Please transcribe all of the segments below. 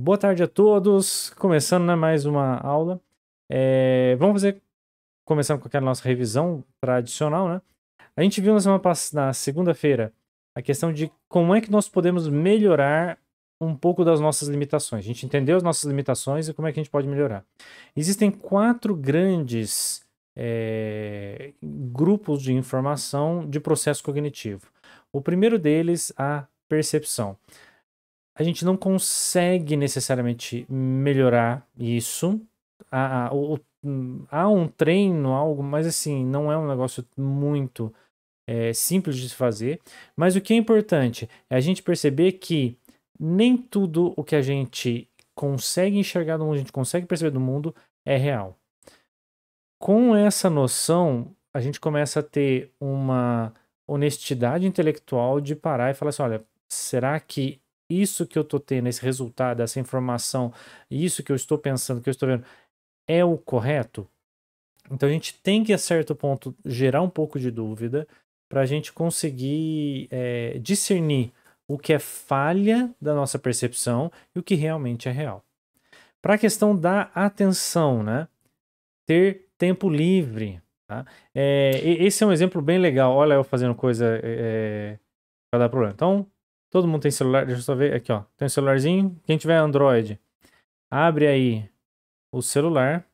Boa tarde a todos. Começando né, mais uma aula. É, vamos fazer, começando com aquela nossa revisão tradicional, né? A gente viu na semana passada, na segunda-feira, a questão de como é que nós podemos melhorar um pouco das nossas limitações. A gente entendeu as nossas limitações e como é que a gente pode melhorar. Existem quatro grandes é, grupos de informação de processo cognitivo. O primeiro deles, a percepção a gente não consegue necessariamente melhorar isso. Há, há, um treino, algo, mas assim, não é um negócio muito é, simples de se fazer. Mas o que é importante é a gente perceber que nem tudo o que a gente consegue enxergar do mundo, a gente consegue perceber do mundo, é real. Com essa noção, a gente começa a ter uma honestidade intelectual de parar e falar assim: olha, será que isso que eu estou tendo, esse resultado, essa informação, isso que eu estou pensando, que eu estou vendo, é o correto? Então a gente tem que, a certo ponto, gerar um pouco de dúvida para a gente conseguir é, discernir o que é falha da nossa percepção e o que realmente é real. Para a questão da atenção, né? Ter tempo livre. Tá? É, esse é um exemplo bem legal. Olha eu fazendo coisa é, eh, para dar problema. Então, Todo mundo tem celular, deixa eu só ver aqui, ó. Tem um celularzinho. Quem tiver Android, abre aí o celular.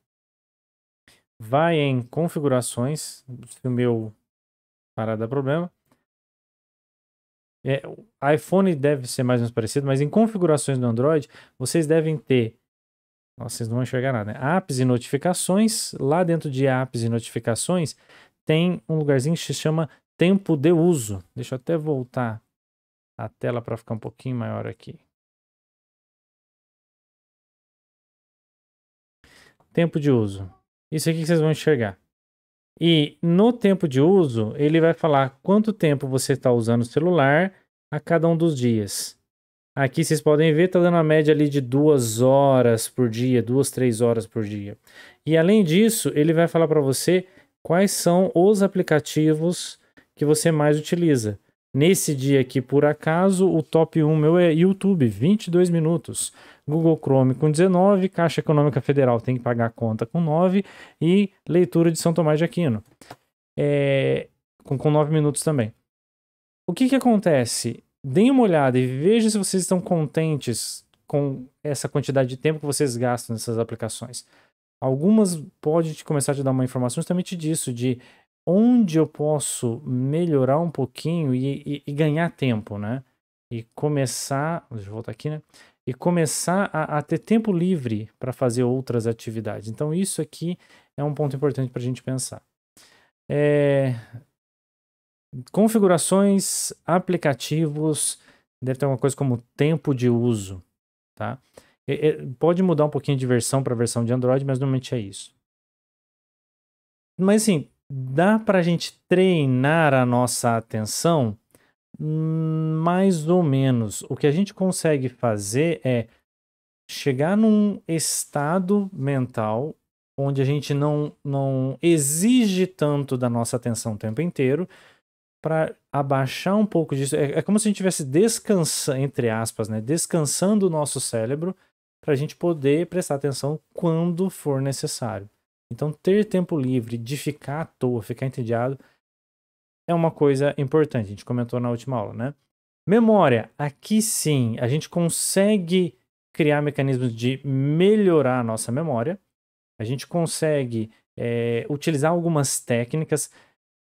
Vai em configurações, se o meu parar dá problema. É, iPhone deve ser mais ou menos parecido, mas em configurações do Android, vocês devem ter. Nossa, vocês não vão enxergar nada, né? Apps e notificações. Lá dentro de apps e notificações, tem um lugarzinho que se chama tempo de uso. Deixa eu até voltar a tela para ficar um pouquinho maior aqui. Tempo de uso. Isso aqui que vocês vão enxergar. E no tempo de uso, ele vai falar quanto tempo você está usando o celular a cada um dos dias. Aqui vocês podem ver, está dando a média ali de duas horas por dia, duas, três horas por dia. E além disso, ele vai falar para você quais são os aplicativos que você mais utiliza. Nesse dia aqui, por acaso, o top 1 meu é YouTube, 22 minutos. Google Chrome com 19, Caixa Econômica Federal tem que pagar a conta com 9 e leitura de São Tomás de Aquino. É, com, com 9 minutos também. O que, que acontece? Deem uma olhada e vejam se vocês estão contentes com essa quantidade de tempo que vocês gastam nessas aplicações. Algumas pode começar a te dar uma informação justamente disso, de onde eu posso melhorar um pouquinho e, e, e ganhar tempo, né? E começar, deixa eu voltar aqui, né? E começar a, a ter tempo livre para fazer outras atividades. Então, isso aqui é um ponto importante para a gente pensar. É, configurações, aplicativos, deve ter uma coisa como tempo de uso, tá? pode mudar um pouquinho de versão para a versão de Android, mas normalmente é isso. Mas assim, dá para a gente treinar a nossa atenção? Hum, mais ou menos. O que a gente consegue fazer é chegar num estado mental onde a gente não, não exige tanto da nossa atenção o tempo inteiro para abaixar um pouco disso. É, é, como se a gente tivesse descansando, entre aspas, né? Descansando o nosso cérebro para a gente poder prestar atenção quando for necessário. Então, ter tempo livre de ficar à toa, ficar entediado, é uma coisa importante. A gente comentou na última aula, né? Memória. Aqui sim, a gente consegue criar mecanismos de melhorar a nossa memória. A gente consegue é, utilizar algumas técnicas.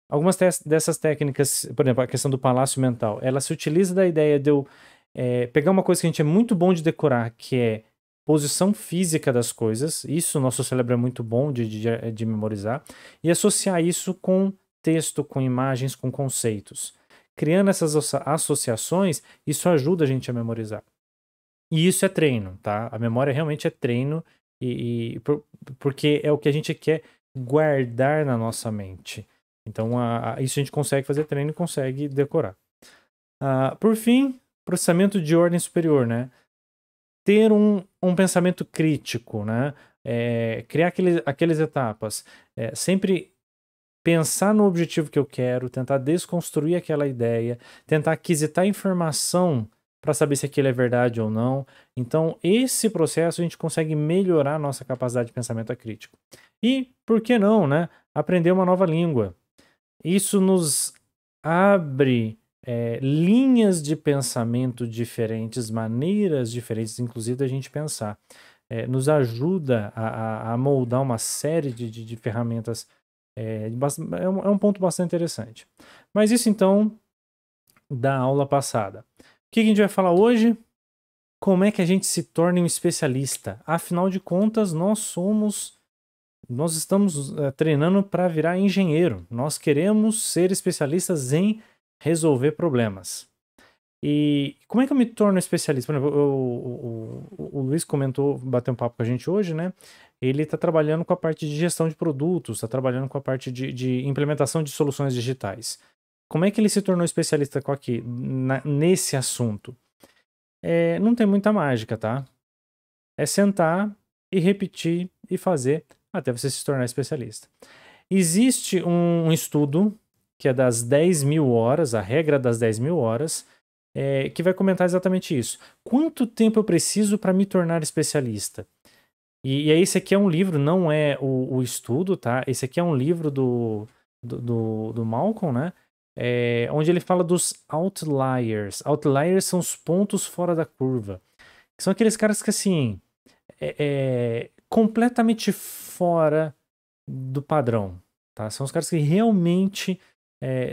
Algumas dessas técnicas, por exemplo, a questão do palácio mental, ela se utiliza da ideia de eu é, pegar uma coisa que a gente é muito bom de decorar, que é posição física das coisas, isso nosso cérebro é muito bom de, de, é, de memorizar, e associar isso com texto, com imagens, com conceitos. Criando essas associações, isso ajuda a gente a memorizar. E isso é treino, tá? A memória realmente é treino, e, e por, porque é o que a gente quer guardar na nossa mente. Então, a, a, isso a gente consegue fazer treino e consegue decorar. Uh, por fim, processamento de ordem superior, né? ter um, um pensamento crítico, né? É, criar aqueles, aquelas etapas, é, sempre pensar no objetivo que eu quero, tentar desconstruir aquela ideia, tentar aquisitar informação para saber se aquilo é verdade ou não. Então, esse processo a gente consegue melhorar a nossa capacidade de pensamento crítico. E, por que não, né? Aprender uma nova língua. Isso nos abre é, linhas de pensamento diferentes, maneiras diferentes, inclusive, da gente pensar. É, nos ajuda a, a, moldar uma série de, de, de ferramentas. É, é, um, é um ponto bastante interessante. Mas isso, então, da aula passada. O que a gente vai falar hoje? Como é que a gente se torna um especialista? Afinal de contas, nós somos nós estamos é, treinando para virar engenheiro. Nós queremos ser especialistas em resolver problemas. E como é que eu me torno especialista? Por exemplo, eu, o, o, Luiz comentou, bateu um papo com a gente hoje, né? Ele está trabalhando com a parte de gestão de produtos, está trabalhando com a parte de, de, implementação de soluções digitais. Como é que ele se tornou especialista com aqui, na, nesse assunto? É, não tem muita mágica, tá? É sentar e repetir e fazer até você se tornar especialista. Existe um estudo que é das 10 mil horas, a regra das 10 mil horas, é, que vai comentar exatamente isso. Quanto tempo eu preciso para me tornar especialista? E, e aí, esse aqui é um livro, não é o, o estudo, tá? Esse aqui é um livro do, do, do, do Malcolm, né? É, onde ele fala dos outliers. Outliers são os pontos fora da curva. São aqueles caras que, assim, é, é completamente fora do padrão, tá? São os caras que realmente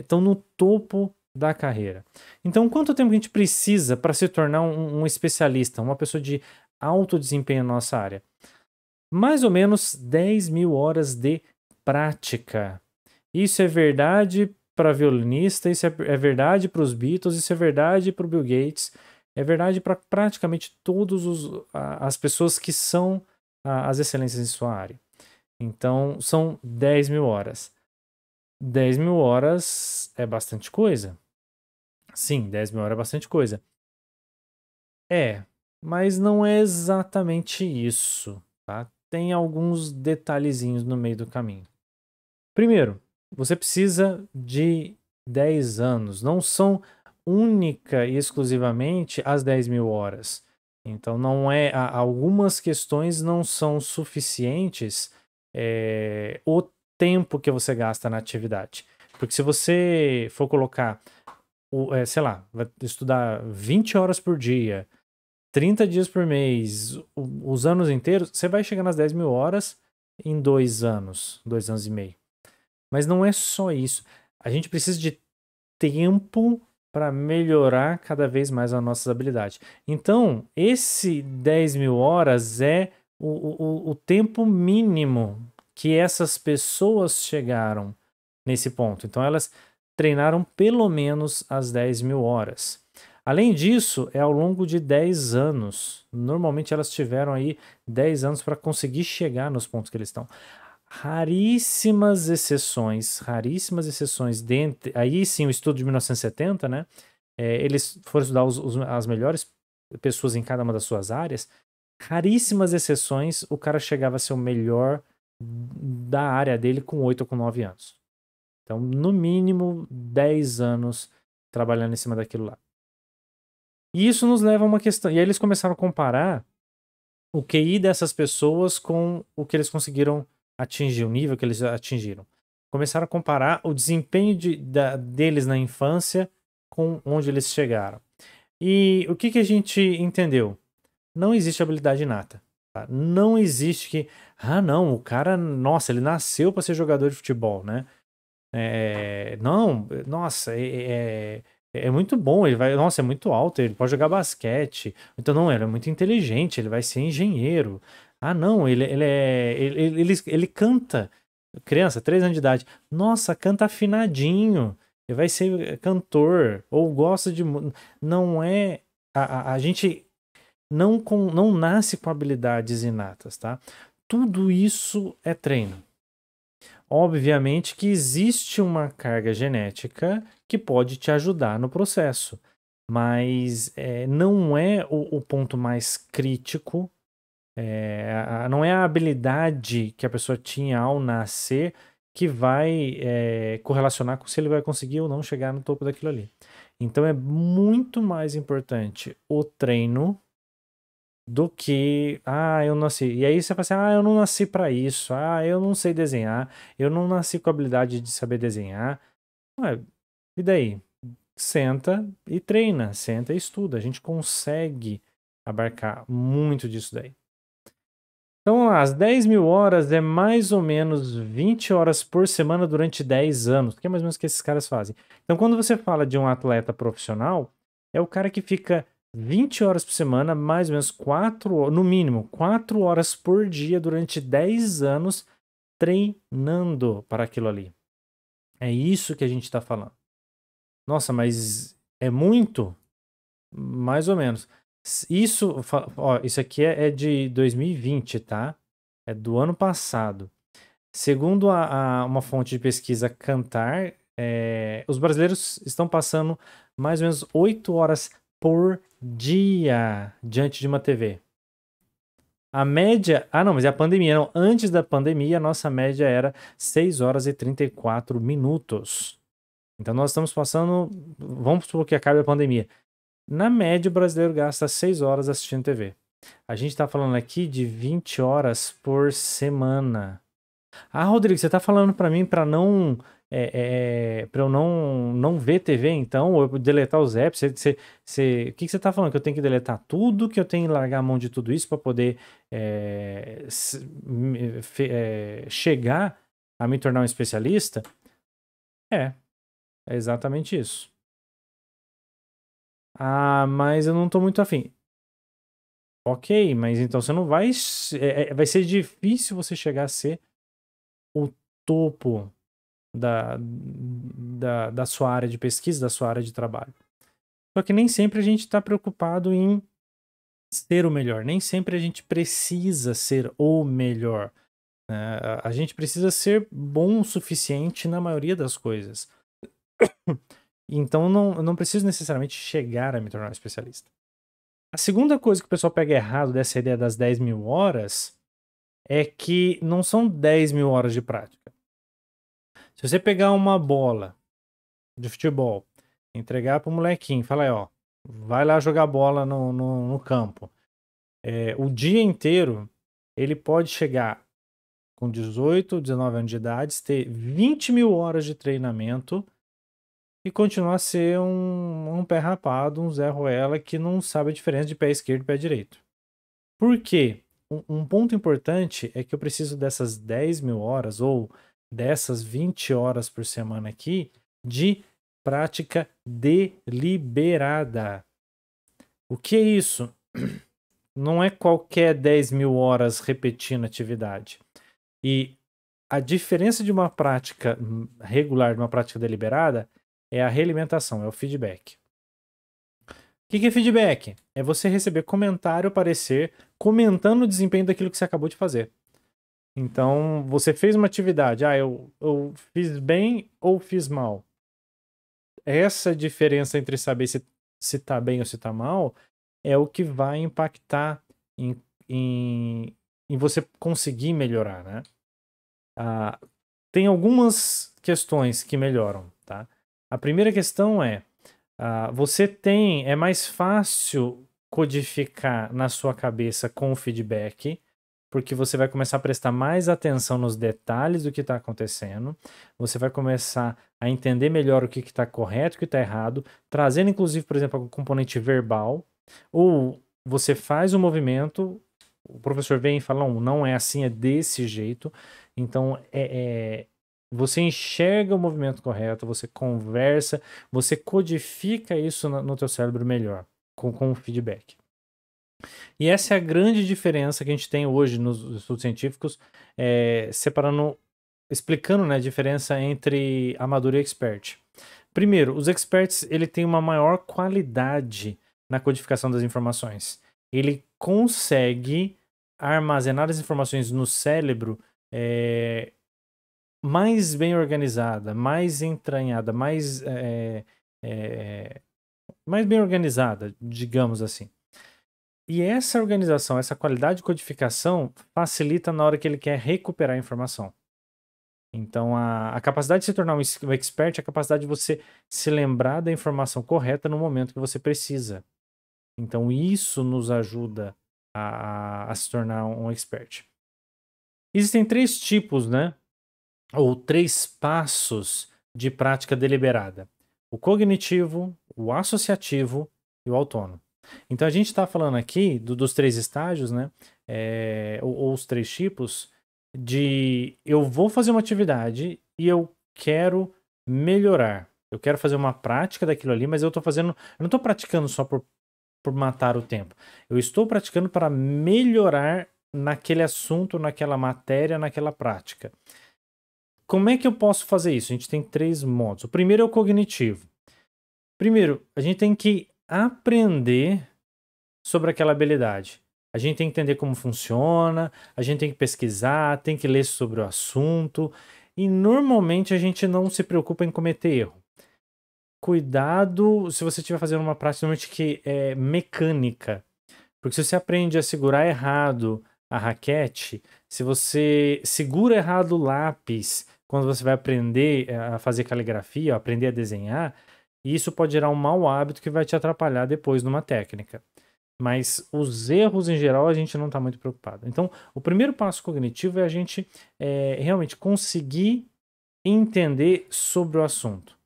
estão é, no topo da carreira. Então, quanto tempo a gente precisa para se tornar um, um, especialista, uma pessoa de alto desempenho na nossa área? Mais ou menos 10 mil horas de prática. Isso é verdade para violinista, isso é, é verdade para os Beatles, isso é verdade para o Bill Gates, é verdade para praticamente todas as pessoas que são a, as excelências em sua área. Então, são 10 mil horas. 10 mil horas é bastante coisa. Sim, 10 mil horas é bastante coisa. É, mas não é exatamente isso, tá? Tem alguns detalhezinhos no meio do caminho. Primeiro, você precisa de 10 anos. Não são única e exclusivamente as 10 mil horas. Então, não é. Algumas questões não são suficientes é, eh, ou tempo que você gasta na atividade. Porque se você for colocar, o, é, sei lá, vai estudar 20 horas por dia, 30 dias por mês, os anos inteiros, você vai chegar nas 10 mil horas em dois anos, dois anos e meio. Mas não é só isso. A gente precisa de tempo para melhorar cada vez mais as nossas habilidades. Então, esse 10 mil horas é o, o, o tempo mínimo que essas pessoas chegaram nesse ponto. Então, elas treinaram pelo menos as 10 mil horas. Além disso, é ao longo de 10 anos. Normalmente elas tiveram aí 10 anos para conseguir chegar nos pontos que eles estão. Raríssimas exceções, raríssimas exceções dentre. Aí sim, o estudo de 1970, né? É, eles foram estudar os, os, as melhores pessoas em cada uma das suas áreas. Raríssimas exceções, o cara chegava a ser o melhor da área dele com 8 ou com 9 anos. Então, no mínimo 10 anos trabalhando em cima daquilo lá. E isso nos leva a uma questão. E aí eles começaram a comparar o QI dessas pessoas com o que eles conseguiram atingir, o nível que eles atingiram. Começaram a comparar o desempenho de, da, deles na infância com onde eles chegaram. E o que, que a gente entendeu? Não existe habilidade inata. Tá? Não existe que, ah, não, o cara, nossa, ele nasceu para ser jogador de futebol, né? É, não, nossa, é, é, é, é, muito bom, ele vai, nossa, é muito alto, ele pode jogar basquete. Então, não, ele é muito inteligente, ele vai ser engenheiro. Ah, não, ele, ele é. Ele, ele, ele, ele canta. Criança, 3 anos de idade. Nossa, canta afinadinho. Ele vai ser cantor. Ou gosta de. Não é. A, a, a gente não, com, não nasce com habilidades inatas, tá? Tudo isso é treino. Obviamente que existe uma carga genética que pode te ajudar no processo, mas é, não é o, o, ponto mais crítico, é, a, não é a habilidade que a pessoa tinha ao nascer que vai é, correlacionar com se ele vai conseguir ou não chegar no topo daquilo ali. Então é muito mais importante o treino do que, ah, eu nasci. E aí você pensa, assim, ah, eu não nasci para isso, ah, eu não sei desenhar, eu não nasci com a habilidade de saber desenhar. Ué, e daí? Senta e treina, senta e estuda. A gente consegue abarcar muito disso daí. Então, vamos lá, as 10 mil horas é mais ou menos 20 horas por semana durante 10 anos, que é mais ou menos o que esses caras fazem. Então, quando você fala de um atleta profissional, é o cara que fica 20 horas por semana, mais ou menos 4, no mínimo 4 horas por dia durante 10 anos treinando para aquilo ali. É isso que a gente está falando. Nossa, mas é muito? Mais ou menos. Isso, ó, isso aqui é, é de 2020, tá? É do ano passado. Segundo a, a uma fonte de pesquisa Cantar, é, os brasileiros estão passando mais ou menos 8 horas por dia diante de uma TV. A média. Ah, não, mas é a pandemia. Não, antes da pandemia, a nossa média era 6 horas e 34 minutos. Então nós estamos passando. Vamos supor que acabe a pandemia. Na média, o brasileiro gasta 6 horas assistindo TV. A gente está falando aqui de 20 horas por semana. Ah, Rodrigo, você está falando para mim para não é, é, é para eu não, não ver TV, então, ou deletar os apps? Você, você, você, o que, você está falando? Que eu tenho que deletar tudo, que eu tenho que largar a mão de tudo isso para poder é, se, é, chegar a me tornar um especialista? É, é exatamente isso. Ah, mas eu não estou muito afim. Ok, mas então você não vai. É, vai ser difícil você chegar a ser o topo da, da, da sua área de pesquisa, da sua área de trabalho. Só que nem sempre a gente está preocupado em ser o melhor, nem sempre a gente precisa ser o melhor. Né? A gente precisa ser bom o suficiente na maioria das coisas. Então não, não preciso necessariamente chegar a me tornar um especialista. A segunda coisa que o pessoal pega errado dessa ideia das 10 mil horas é que não são 10 mil horas de prática. Se você pegar uma bola de futebol, entregar para o molequinho, fala aí, ó, vai lá jogar bola no, no, no campo. É, o dia inteiro, ele pode chegar com 18, 19 anos de idade, ter 20 mil horas de treinamento e continuar a ser um, um pé rapado, um Zé Ruela que não sabe a diferença de pé esquerdo e pé direito. Por quê? Um, um ponto importante é que eu preciso dessas 10 mil horas ou dessas 20 horas por semana aqui de prática deliberada. O que é isso? Não é qualquer 10 mil horas repetindo atividade. E a diferença de uma prática regular, de uma prática deliberada, é a realimentação, é o feedback. O que, que é feedback? É você receber comentário, parecer, comentando o desempenho daquilo que você acabou de fazer. Então, você fez uma atividade, ah, eu, eu fiz bem ou fiz mal. Essa diferença entre saber se, se tá bem ou se tá mal é o que vai impactar em, em, em você conseguir melhorar, né? Ah, tem algumas questões que melhoram, tá? A primeira questão é, ah, você tem, é mais fácil codificar na sua cabeça com o feedback porque você vai começar a prestar mais atenção nos detalhes do que está acontecendo, você vai começar a entender melhor o que está correto, o que está errado, trazendo inclusive, por exemplo, o componente verbal, ou você faz um movimento, o professor vem e fala, não, não é assim, é desse jeito, então é, é você enxerga o movimento correto, você conversa, você codifica isso no, no teu cérebro melhor, com, com o feedback. E essa é a grande diferença que a gente tem hoje nos estudos científicos, é, separando, explicando né, a diferença entre amador e expert. Primeiro, os experts ele tem uma maior qualidade na codificação das informações. Ele consegue armazenar as informações no cérebro é, mais bem organizada, mais entranhada, mais, é, é mais bem organizada, digamos assim. E essa organização, essa qualidade de codificação facilita na hora que ele quer recuperar a informação. Então, a, a capacidade de se tornar um, expert é a capacidade de você se lembrar da informação correta no momento que você precisa. Então, isso nos ajuda a, a, a se tornar um expert. Existem três tipos, né? Ou três passos de prática deliberada: o cognitivo, o associativo e o autônomo. Então a gente está falando aqui do, dos três estágios, né? É, ou, ou, os três tipos, de eu vou fazer uma atividade e eu quero melhorar. Eu quero fazer uma prática daquilo ali, mas eu estou fazendo. Eu não estou praticando só por, por matar o tempo. Eu estou praticando para melhorar naquele assunto, naquela matéria, naquela prática. Como é que eu posso fazer isso? A gente tem três modos. O primeiro é o cognitivo. Primeiro, a gente tem que aprender sobre aquela habilidade. A gente tem que entender como funciona, a gente tem que pesquisar, tem que ler sobre o assunto. E normalmente a gente não se preocupa em cometer erro. Cuidado se você estiver fazendo uma prática que é mecânica. Porque se você aprende a segurar errado a raquete, se você segura errado o lápis, quando você vai aprender eh, a fazer caligrafia, aprender a desenhar, e isso pode gerar um mau hábito que vai te atrapalhar depois numa técnica. Mas os erros em geral a gente não está muito preocupado. Então, o primeiro passo cognitivo é a gente é, realmente conseguir entender sobre o assunto.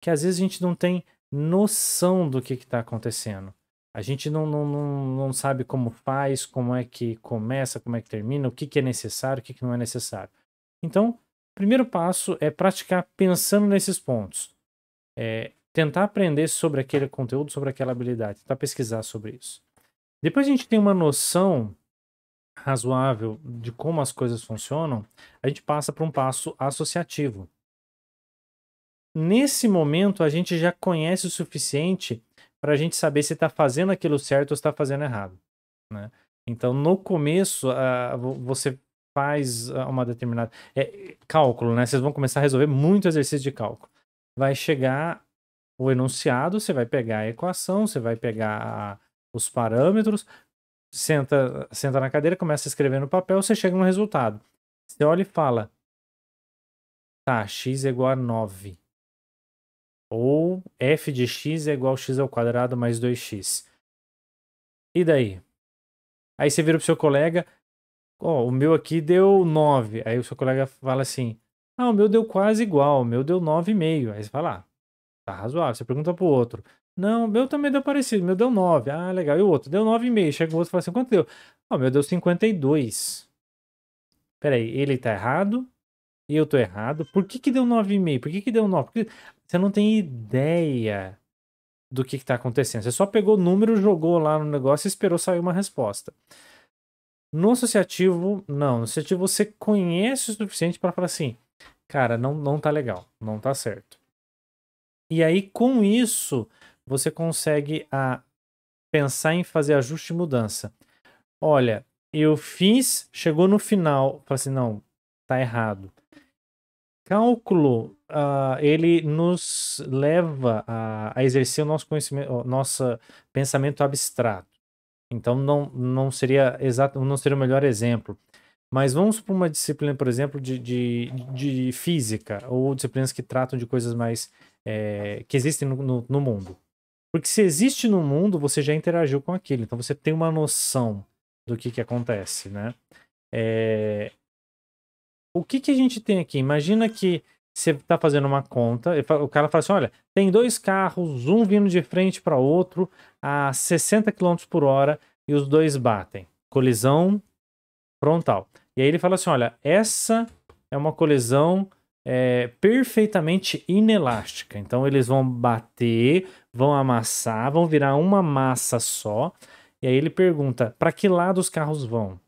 Que às vezes a gente não tem noção do que está acontecendo. A gente não, não, não, não, sabe como faz, como é que começa, como é que termina, o que, que é necessário, o que, que não é necessário. Então, o primeiro passo é praticar pensando nesses pontos. É, tentar aprender sobre aquele conteúdo, sobre aquela habilidade, tentar pesquisar sobre isso. Depois a gente tem uma noção razoável de como as coisas funcionam, a gente passa para um passo associativo. Nesse momento, a gente já conhece o suficiente para a gente saber se está fazendo aquilo certo ou está fazendo errado. Né? Então, no começo, uh, você faz ah, uma determinada. É, cálculo, né? Vocês vão começar a resolver muito exercício de cálculo. Vai chegar o enunciado, você vai pegar a equação, você vai pegar os parâmetros, senta, senta na cadeira, começa a escrever no papel, você chega no resultado. Você olha e fala: tá, x é igual a 9. Ou f de x é igual a x ao quadrado mais 2x. E daí? Aí você vira o seu colega, ó, oh, o meu aqui deu 9. Aí o seu colega fala assim: ah, o meu deu quase igual, o meu deu 9,5. Aí você fala: ah, Tá razoável. Você pergunta pro outro. Não, meu também deu parecido. Meu deu 9. Ah, legal. E o outro? Deu 9,5. Chega o outro e fala assim, quanto deu? Ó, oh, meu deu 52. Peraí, ele tá errado? Eu tô errado? Por que que deu 9,5? Por que que deu 9? Porque você não tem ideia do que que tá acontecendo. Você só pegou o número, jogou lá no negócio e esperou sair uma resposta. No associativo, não. No associativo você conhece o suficiente para falar assim, cara, não, não tá legal, não tá certo. E aí, com isso, você consegue a ah, pensar em fazer ajuste e mudança. Olha, eu fiz, chegou no final, falei assim, não, tá errado. Cálculo, uh, ele nos leva a, a exercer o nosso conhecimento, nosso pensamento abstrato. Então não, não seria exato, não seria o melhor exemplo. Mas vamos para uma disciplina, por exemplo, de, de, de física, ou disciplinas que tratam de coisas mais é, que existem no, no, no mundo. Porque se existe no mundo, você já interagiu com aquilo. Então você tem uma noção do que, que acontece, né? É... O que, que a gente tem aqui? Imagina que você está fazendo uma conta, o cara fala assim, olha, tem dois carros, um vindo de frente para outro a 60 km por hora e os dois batem. Colisão frontal. E aí ele fala assim, olha, essa é uma colisão é, perfeitamente inelástica. Então eles vão bater, vão amassar, vão virar uma massa só. E aí ele pergunta: para que lado os carros vão?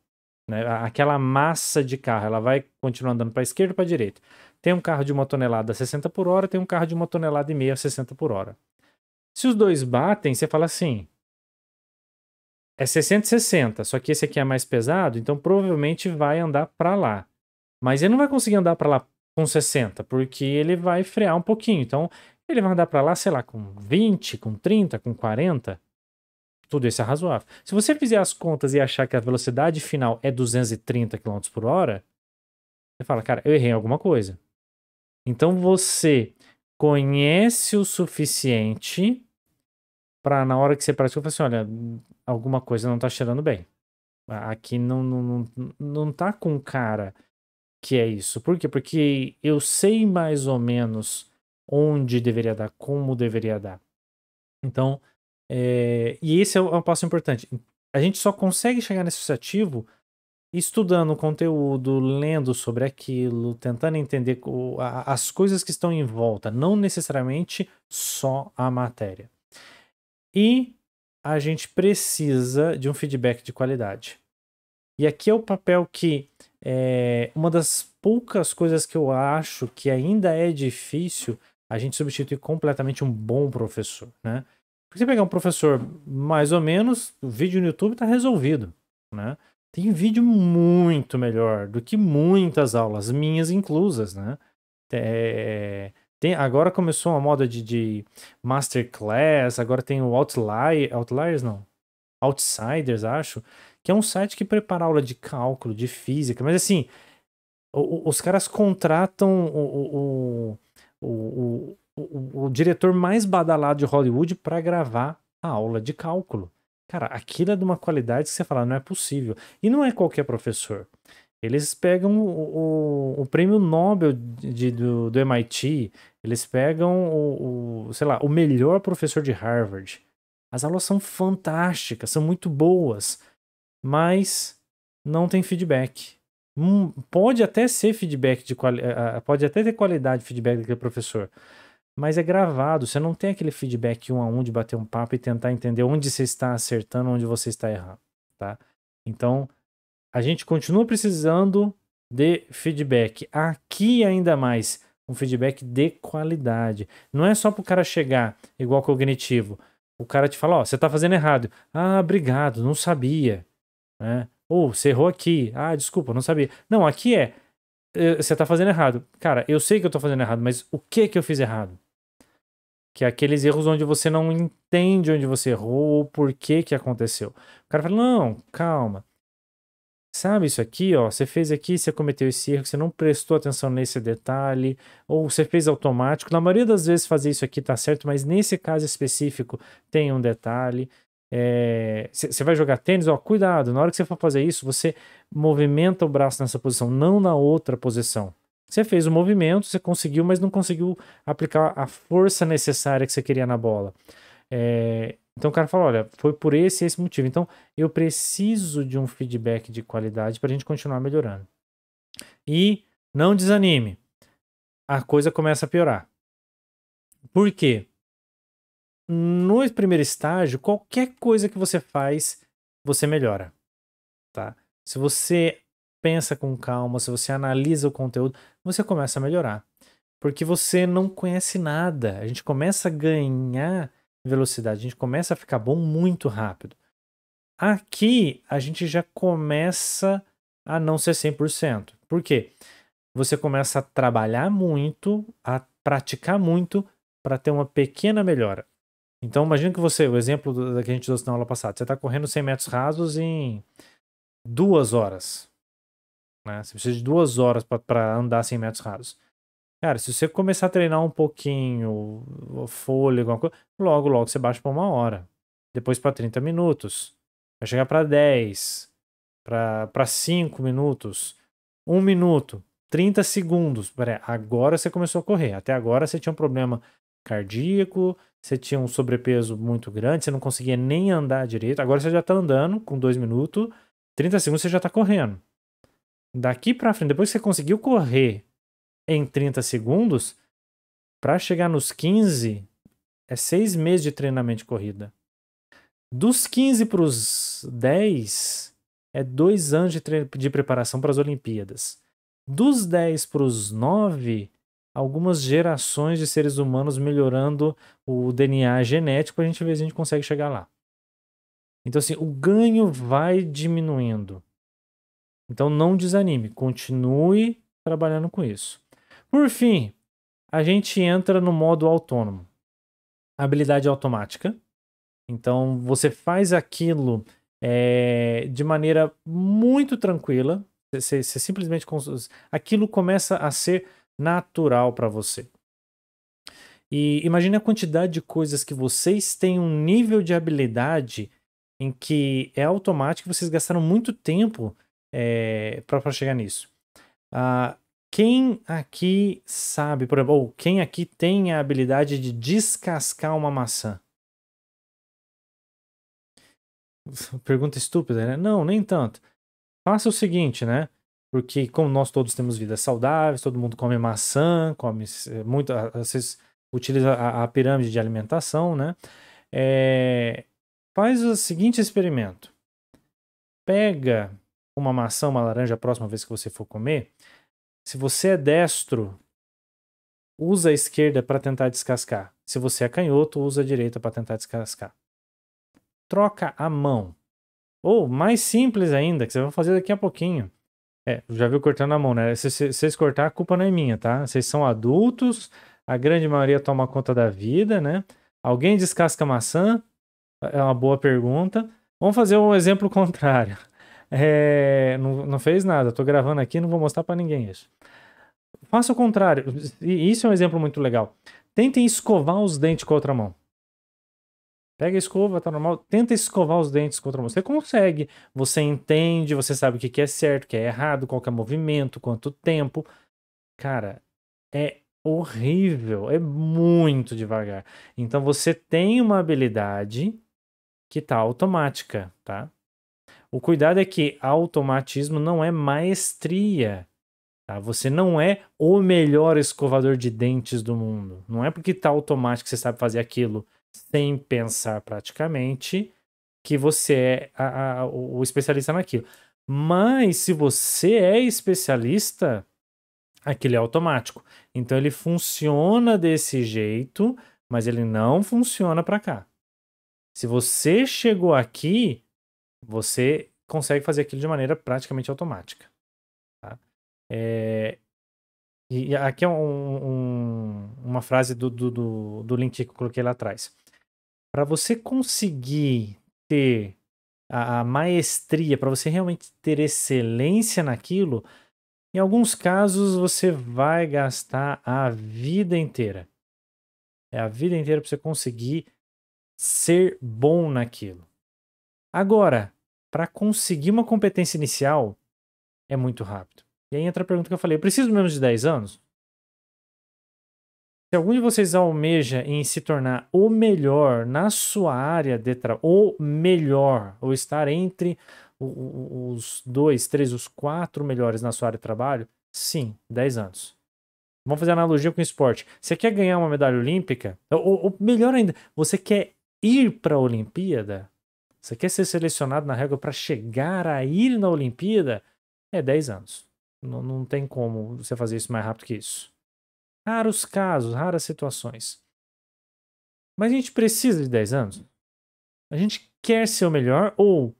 Né? Aquela massa de carro, ela vai continuar andando para esquerda ou para direita? Tem um carro de uma tonelada a 60 por hora, tem um carro de uma tonelada e meia a 60 por hora. Se os dois batem, você fala assim: é 60 e 60, só que esse aqui é mais pesado, então provavelmente vai andar para lá. Mas ele não vai conseguir andar para lá com 60, porque ele vai frear um pouquinho. Então, ele vai andar para lá, sei lá, com 20, com 30, com 40. Tudo isso é razoável. Se você fizer as contas e achar que a velocidade final é 230 km por hora, você fala, cara, eu errei em alguma coisa. Então você conhece o suficiente para na hora que você pratica, você fala assim, olha, alguma coisa não está cheirando bem. Aqui não, não, não, não tá com cara que é isso. Por quê? Porque eu sei mais ou menos onde deveria dar, como deveria dar. Então, é, e esse é, é um passo importante. A gente só consegue chegar nesse objetivo estudando o conteúdo, lendo sobre aquilo, tentando entender as coisas que estão em volta, não necessariamente só a matéria. E a gente precisa de um feedback de qualidade. E aqui é o papel que é uma das poucas coisas que eu acho que ainda é difícil a gente substituir completamente um bom professor, né? Porque você pegar um professor mais ou menos, o vídeo no YouTube está resolvido, né? Tem vídeo muito melhor do que muitas aulas, minhas inclusas, né? É, tem, agora começou uma moda de, de masterclass, agora tem o Outlier, Outliers não, Outsiders, acho, que é um site que prepara aula de cálculo, de física, mas assim, o, o, os caras contratam o, o, o, diretor mais badalado de Hollywood para gravar a aula de cálculo. Cara, aquilo é de uma qualidade que você fala, não é possível. E não é qualquer professor. Eles pegam o, o, o prêmio Nobel de, do, do, MIT, eles pegam o, o, sei lá, o melhor professor de Harvard. As aulas são fantásticas, são muito boas mas não tem feedback. Hum, pode até ser feedback de qualidade, pode até ter qualidade de feedback daquele professor, mas é gravado. Você não tem aquele feedback um a um de bater um papo e tentar entender onde você está acertando, onde você está errando, tá? Então a gente continua precisando de feedback. Aqui ainda mais um feedback de qualidade. Não é só para o cara chegar igual cognitivo. O cara te fala, ó, oh, você está fazendo errado. Ah, obrigado, não sabia. Né? Ou oh, você errou aqui. Ah, desculpa, não sabia. Não, aqui é. Eh, você tá fazendo errado. Cara, eu sei que eu tô fazendo errado, mas o que que eu fiz errado? Que é aqueles erros onde você não entende onde você errou ou por que que aconteceu. O cara fala, não, calma. Sabe isso aqui, ó? Você fez aqui, você cometeu esse erro, você não prestou atenção nesse detalhe, ou você fez automático. Na maioria das vezes fazer isso aqui tá certo, mas nesse caso específico tem um detalhe. Você é, vai jogar tênis, ó, cuidado, na hora que você for fazer isso, você movimenta o braço nessa posição, não na outra posição. Você fez o movimento, você conseguiu, mas não conseguiu aplicar a força necessária que você queria na bola. É, então o cara fala: olha, foi por esse esse motivo. Então eu preciso de um feedback de qualidade para a gente continuar melhorando. E não desanime, a coisa começa a piorar. Por quê? no primeiro estágio, qualquer coisa que você faz, você melhora, tá? Se você pensa com calma, se você analisa o conteúdo, você começa a melhorar. Porque você não conhece nada. A gente começa a ganhar velocidade, a gente começa a ficar bom muito rápido. Aqui a gente já começa a não ser 100%. Por quê? Você começa a trabalhar muito, a praticar muito para ter uma pequena melhora. Então, imagina que você, o exemplo da que a gente usou na aula passada, você está correndo 100 metros rasos em duas horas. Né? Você precisa de duas horas para andar 100 metros rasos. Cara, se você começar a treinar um pouquinho, folha, alguma coisa, logo, logo você baixa para uma hora. Depois para 30 minutos. Vai chegar para 10, para 5 minutos, 1 minuto, 30 segundos. Pera, agora você começou a correr. Até agora você tinha um problema cardíaco, você tinha um sobrepeso muito grande, você não conseguia nem andar direito. Agora você já está andando com 2 minutos, 30 segundos você já está correndo. Daqui para frente, depois que você conseguiu correr em 30 segundos, para chegar nos 15, é 6 meses de treinamento de corrida. Dos 15 para os 10, é 2 anos de, de preparação para as Olimpíadas. Dos 10 para os 9, algumas gerações de seres humanos melhorando o DNA genético, a gente vê se a gente consegue chegar lá. Então, assim, o ganho vai diminuindo. Então, não desanime, continue trabalhando com isso. Por fim, a gente entra no modo autônomo, habilidade automática. Então, você faz aquilo é, de maneira muito tranquila. Você, você simplesmente. Aquilo começa a ser natural para você. E imagine a quantidade de coisas que vocês têm um nível de habilidade em que é automático e vocês gastaram muito tempo é, eh, para chegar nisso. Ah, quem aqui sabe, por exemplo, ou quem aqui tem a habilidade de descascar uma maçã? Pergunta estúpida, né? Não, nem tanto. Faça o seguinte, né? porque como nós todos temos vidas saudáveis, todo mundo come maçã, come eh, muito, vocês utilizam a, a pirâmide de alimentação, né? É, faz o seguinte experimento: pega uma maçã, uma laranja a próxima vez que você for comer. Se você é destro, usa a esquerda para tentar descascar. Se você é canhoto, usa a direita para tentar descascar. Troca a mão. Ou mais simples ainda, que vocês vão fazer daqui a pouquinho é, já viu cortando a mão, né? Se vocês cortar, a culpa não é minha, tá? Vocês são adultos, a grande maioria toma conta da vida, né? Alguém descasca maçã? É uma boa pergunta. Vamos fazer um exemplo contrário. É, não, não, fez nada, tô gravando aqui, não vou mostrar para ninguém isso. Faça o contrário. E isso é um exemplo muito legal. Tentem escovar os dentes com a outra mão. Pega a escova, tá normal. Tenta escovar os dentes contra você. Consegue. Você entende, você sabe o que é certo, o que é errado, qual é o movimento, quanto tempo. Cara, é horrível. É muito devagar. Então você tem uma habilidade que tá automática, tá? O cuidado é que automatismo não é maestria. Tá? Você não é o melhor escovador de dentes do mundo. Não é porque tá automático que você sabe fazer aquilo sem pensar praticamente, que você é a, a, o especialista naquilo. Mas se você é especialista, aquilo é automático. Então ele funciona desse jeito, mas ele não funciona para cá. Se você chegou aqui, você consegue fazer aquilo de maneira praticamente automática. Tá? É, e aqui é um, um, uma frase do, do, do, link que eu coloquei lá atrás. Para você conseguir ter a, a maestria, para você realmente ter excelência naquilo, em alguns casos você vai gastar a vida inteira. É a vida inteira para você conseguir ser bom naquilo. Agora, para conseguir uma competência inicial, é muito rápido. E aí entra a pergunta que eu falei: eu preciso menos de 10 anos? Se algum de vocês almeja em se tornar o melhor na sua área de trabalho, ou melhor, ou estar entre os dois, três, os quatro melhores na sua área de trabalho, sim, 10 anos. Vamos fazer analogia com o esporte. Você quer ganhar uma medalha olímpica? Ou, ou melhor ainda, você quer ir para a Olimpíada? Você quer ser selecionado na regra para chegar a ir na Olimpíada? É 10 anos. Não, não tem como você fazer isso mais rápido que isso. Raros casos, raras situações. Mas a gente precisa de 10 anos? A gente quer ser o melhor ou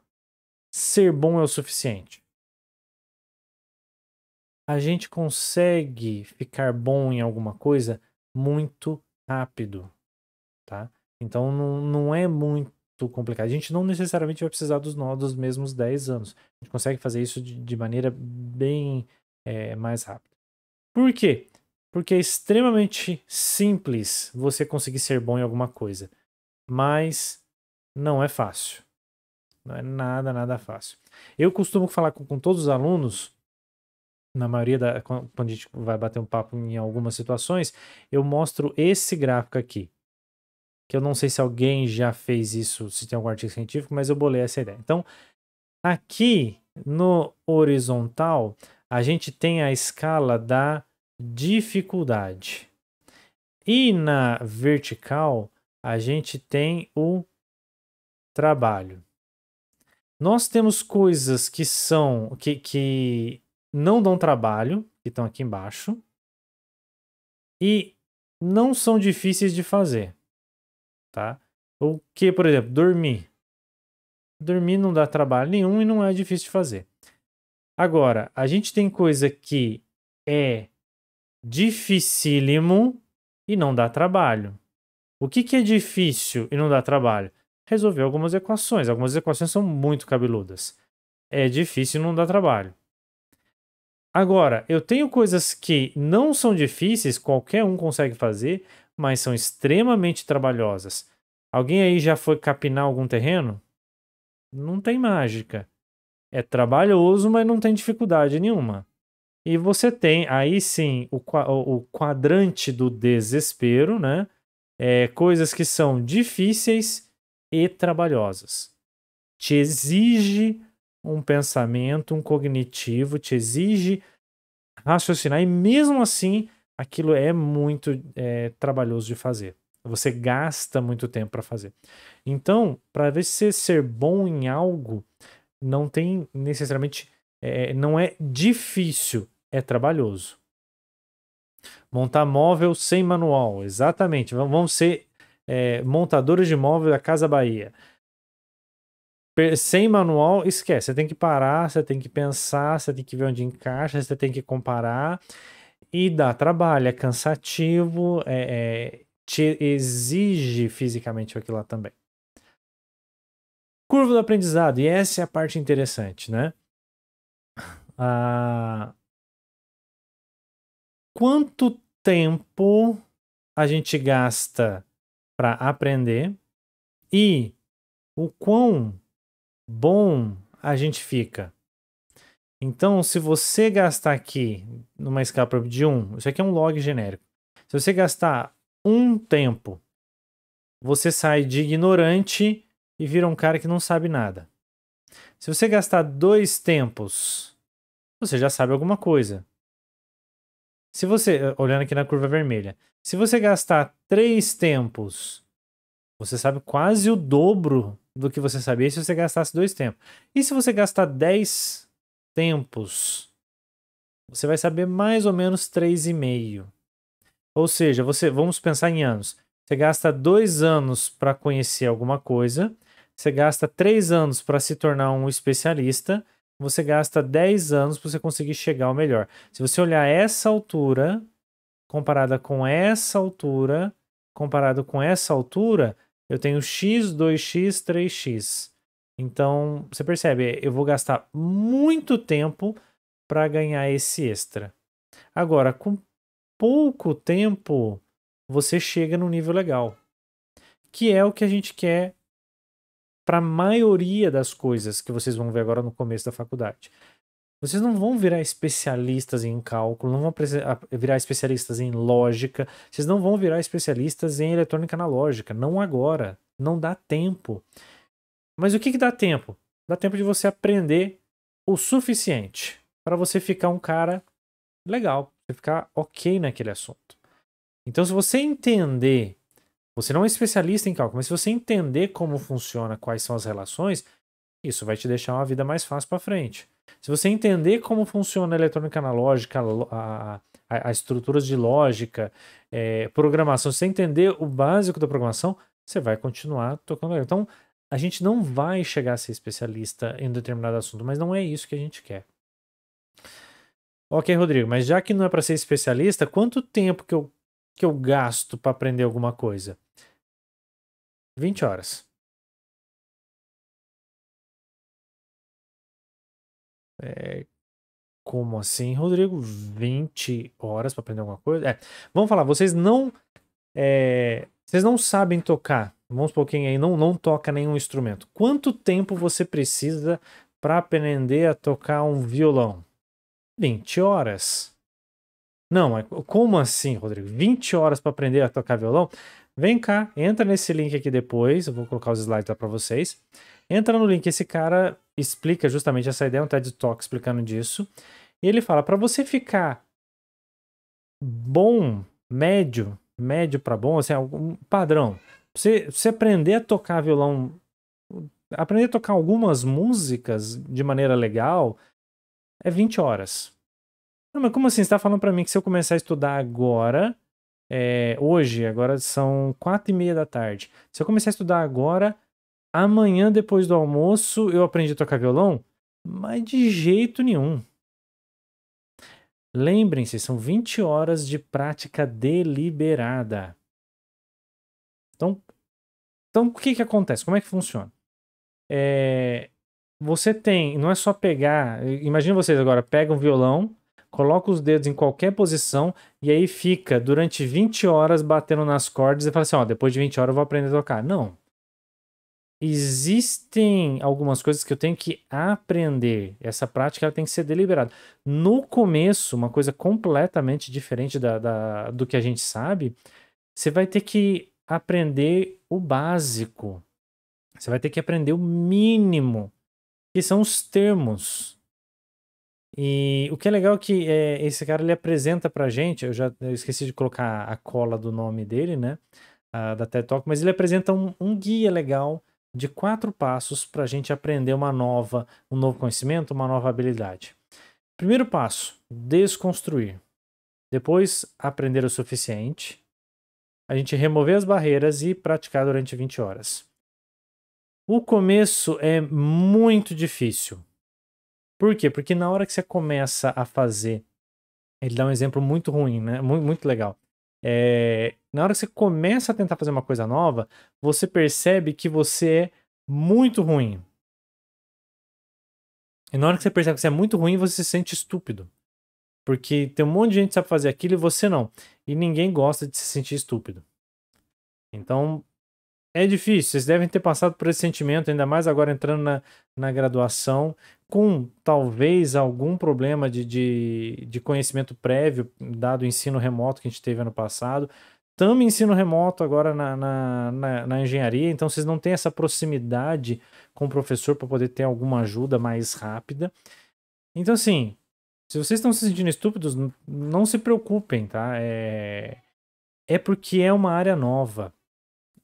ser bom é o suficiente? A gente consegue ficar bom em alguma coisa muito rápido, tá? Então não, não é muito complicado. A gente não necessariamente vai precisar dos nodos mesmos 10 anos. A gente consegue fazer isso de, de maneira bem é, mais rápida. Por quê? Porque é extremamente simples você conseguir ser bom em alguma coisa, mas não é fácil. Não é nada, nada fácil. Eu costumo falar com, com todos os alunos, na maioria da. Quando a gente vai bater um papo em algumas situações, eu mostro esse gráfico aqui que eu não sei se alguém já fez isso, se tem algum artigo científico, mas eu bolei essa ideia. Então, aqui no horizontal, a gente tem a escala da dificuldade. E na vertical, a gente tem o trabalho. Nós temos coisas que são que, que não dão trabalho, que estão aqui embaixo, e não são difíceis de fazer tá? O que, por exemplo, dormir. Dormir não dá trabalho nenhum e não é difícil de fazer. Agora, a gente tem coisa que é dificílimo e não dá trabalho. O que, que é difícil e não dá trabalho? Resolver algumas equações. Algumas equações são muito cabeludas. É difícil e não dá trabalho. Agora, eu tenho coisas que não são difíceis, qualquer um consegue fazer, mas são extremamente trabalhosas. Alguém aí já foi capinar algum terreno? Não tem mágica. É trabalhoso, mas não tem dificuldade nenhuma. E você tem aí sim o, o quadrante do desespero, né? É, coisas que são difíceis e trabalhosas. Te exige um pensamento, um cognitivo, te exige raciocinar, e mesmo assim aquilo é muito é, trabalhoso de fazer. Você gasta muito tempo para fazer. Então, para você ser bom em algo, não tem necessariamente. É, não é difícil, é trabalhoso. Montar móvel sem manual, exatamente. Vamos ser é, montadores de móvel da Casa Bahia. Sem manual, esquece. Você tem que parar, você tem que pensar, você tem que ver onde encaixa, você tem que comparar. E dá trabalho, é cansativo, é, é, te exige fisicamente aquilo lá também. Curva do aprendizado, e essa é a parte interessante, né? Ah, quanto tempo a gente gasta para aprender e o quão bom a gente fica então, se você gastar aqui numa escala de 1, isso aqui é um log genérico. Se você gastar um tempo, você sai de ignorante e vira um cara que não sabe nada. Se você gastar dois tempos, você já sabe alguma coisa. Se você, eh, olhando aqui na curva vermelha, se você gastar três tempos, você sabe quase o dobro do que você sabia se você gastasse dois tempos. E se você gastar dez tempos, você vai saber mais ou menos 3,5. Ou seja, você, vamos pensar em anos. Você gasta dois anos para conhecer alguma coisa, você gasta três anos para se tornar um especialista, você gasta 10 anos para você conseguir chegar ao melhor. Se você olhar essa altura comparada com essa altura, comparado com essa altura, eu tenho x, 2x, 3x. Então, você percebe, eu vou gastar muito tempo para ganhar esse extra. Agora, com pouco tempo, você chega no nível legal, que é o que a gente quer para a maioria das coisas que vocês vão ver agora no começo da faculdade. Vocês não vão virar especialistas em cálculo, não vão ah, virar especialistas em lógica, vocês não vão virar especialistas em eletrônica analógica, não agora, não dá tempo. Mas o que, que dá tempo? Dá tempo de você aprender o suficiente para você ficar um cara legal, você ficar ok naquele assunto. Então, se você entender, você não é especialista em cálculo, mas se você entender como funciona, quais são as relações, isso vai te deixar uma vida mais fácil para frente. Se você entender como funciona a eletrônica analógica, a, a, a estruturas de lógica, é, programação, se você entender o básico da programação, você vai continuar tocando. Então, a gente não vai chegar a ser especialista em um determinado assunto, mas não é isso que a gente quer. Ok, Rodrigo, mas já que não é para ser especialista, quanto tempo que eu, que eu gasto para aprender alguma coisa? 20 horas. É, como assim, Rodrigo? 20 horas para aprender alguma coisa? É, vamos falar, vocês não é, vocês não sabem tocar. Vamos supor quem aí não, não toca nenhum instrumento. Quanto tempo você precisa para aprender a tocar um violão? 20 horas. Não, como assim, Rodrigo? 20 horas para aprender a tocar violão? Vem cá, entra nesse link aqui depois, eu vou colocar os slides lá para vocês. Entra no link, esse cara explica justamente essa ideia, é um TED Talk explicando disso. E ele fala, para você ficar bom, médio, médio para bom, assim, algum padrão. Você, você aprender a tocar violão, aprender a tocar algumas músicas de maneira legal, é 20 horas. Não, mas como assim? Você está falando para mim que se eu começar a estudar agora, é, hoje, agora são quatro e meia da tarde. Se eu começar a estudar agora, amanhã depois do almoço eu aprendi a tocar violão? Mas de jeito nenhum. Lembrem-se, são 20 horas de prática deliberada. Então, então o que, que acontece? Como é que funciona? É, você tem, não é só pegar. Imagina vocês agora, pega um violão, coloca os dedos em qualquer posição e aí fica durante 20 horas batendo nas cordas e fala assim: ó, depois de 20 horas eu vou aprender a tocar. Não existem algumas coisas que eu tenho que aprender. Essa prática ela tem que ser deliberada. No começo, uma coisa completamente diferente da, da, do que a gente sabe, você vai ter que aprender o básico. Você vai ter que aprender o mínimo, que são os termos. E o que é legal é que é, esse cara ele apresenta pra gente, eu já eu esqueci de colocar a cola do nome dele, né? da TED Talk, mas ele apresenta um, um guia legal de quatro passos para a gente aprender uma nova, um novo conhecimento, uma nova habilidade. Primeiro passo, desconstruir. Depois, aprender o suficiente. A gente remover as barreiras e praticar durante 20 horas. O começo é muito difícil. Por quê? Porque na hora que você começa a fazer, ele dá um exemplo muito ruim, né? Muito, muito legal. É, na hora que você começa a tentar fazer uma coisa nova, você percebe que você é muito ruim. E na hora que você percebe que você é muito ruim, você se sente estúpido. Porque tem um monte de gente que sabe fazer aquilo e você não. E ninguém gosta de se sentir estúpido. Então, é difícil. Vocês devem ter passado por esse sentimento, ainda mais agora entrando na, na graduação, com talvez algum problema de, de, de conhecimento prévio, dado o ensino remoto que a gente teve ano passado. Estamos em ensino remoto agora na, na, na, na engenharia, então vocês não têm essa proximidade com o professor para poder ter alguma ajuda mais rápida. Então, assim, se vocês estão se sentindo estúpidos, não se preocupem, tá? É, é porque é uma área nova.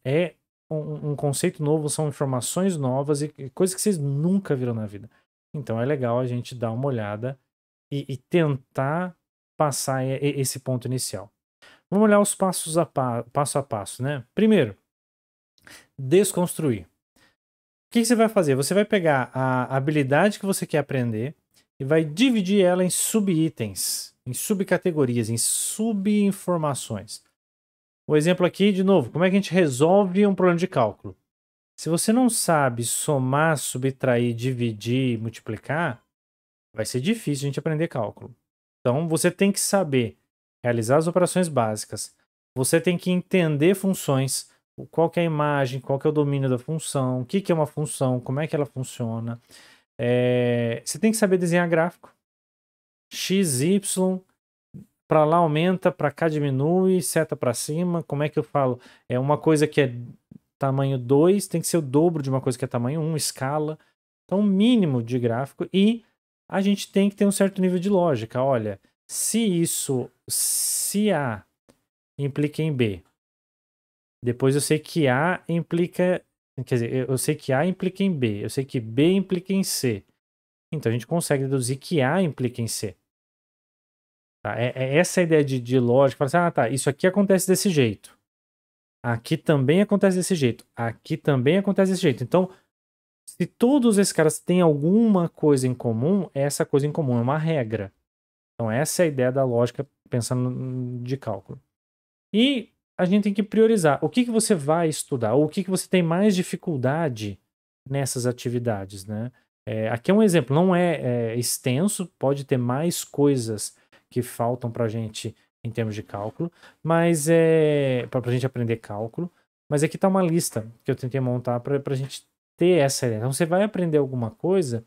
É um, um conceito novo, são informações novas e coisas que vocês nunca viram na vida. Então é legal a gente dar uma olhada e, e tentar passar esse ponto inicial. Vamos olhar os passos a pa passo a passo, né? Primeiro, desconstruir. O que, que, você vai fazer? Você vai pegar a habilidade que você quer aprender e vai dividir ela em subitens, em subcategorias, em subinformações. O exemplo aqui, de novo, como é que a gente resolve um problema de cálculo? Se você não sabe somar, subtrair, dividir, multiplicar, vai ser difícil a gente aprender cálculo. Então, você tem que saber realizar as operações básicas, você tem que entender funções, qual é a imagem, qual é o domínio da função, o que, que é uma função, como é que ela funciona. É... Você tem que saber desenhar gráfico. X, Y, para lá aumenta, para cá diminui, seta para cima. Como é que eu falo? É uma coisa que é Tamanho 2 tem que ser o dobro de uma coisa que é tamanho 1, escala. Então, mínimo de gráfico. E a gente tem que ter um certo nível de lógica. Olha, se isso, se A implica em B, depois eu sei que A implica. Quer dizer, eu sei que A implica em B, eu sei que B implica em C. Então a gente consegue deduzir que A implica em C. Tá? É, é essa ideia de, de lógica. Assim, ah, tá, isso aqui acontece desse jeito. Aqui também acontece desse jeito. Aqui também acontece desse jeito. Então, se todos esses caras têm alguma coisa em comum, é essa coisa em comum é uma regra. Então, essa é a ideia da lógica pensando de cálculo. E a gente tem que priorizar o que, que você vai estudar, ou o que, que você tem mais dificuldade nessas atividades. Né? É, aqui é um exemplo, não é, é extenso, pode ter mais coisas que faltam para a gente em termos de cálculo, mas é para a gente aprender cálculo. Mas aqui é está uma lista que eu tentei montar para a gente ter essa ideia. Então você vai aprender alguma coisa,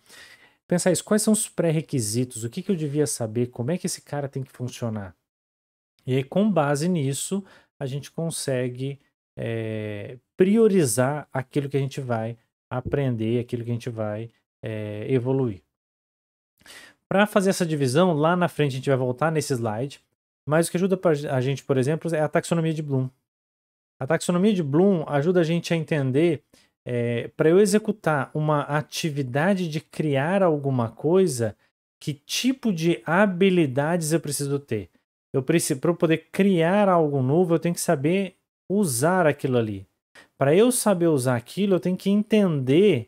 pensar isso, quais são os pré-requisitos, o que, que eu devia saber, como é que esse cara tem que funcionar. E aí, com base nisso, a gente consegue é, priorizar aquilo que a gente vai aprender, aquilo que a gente vai é, evoluir. Para fazer essa divisão, lá na frente a gente vai voltar nesse slide mas o que ajuda a gente, por exemplo, é a taxonomia de Bloom. A taxonomia de Bloom ajuda a gente a entender é, para eu executar uma atividade de criar alguma coisa, que tipo de habilidades eu preciso ter. Eu preciso para poder criar algo novo, eu tenho que saber usar aquilo ali. Para eu saber usar aquilo, eu tenho que entender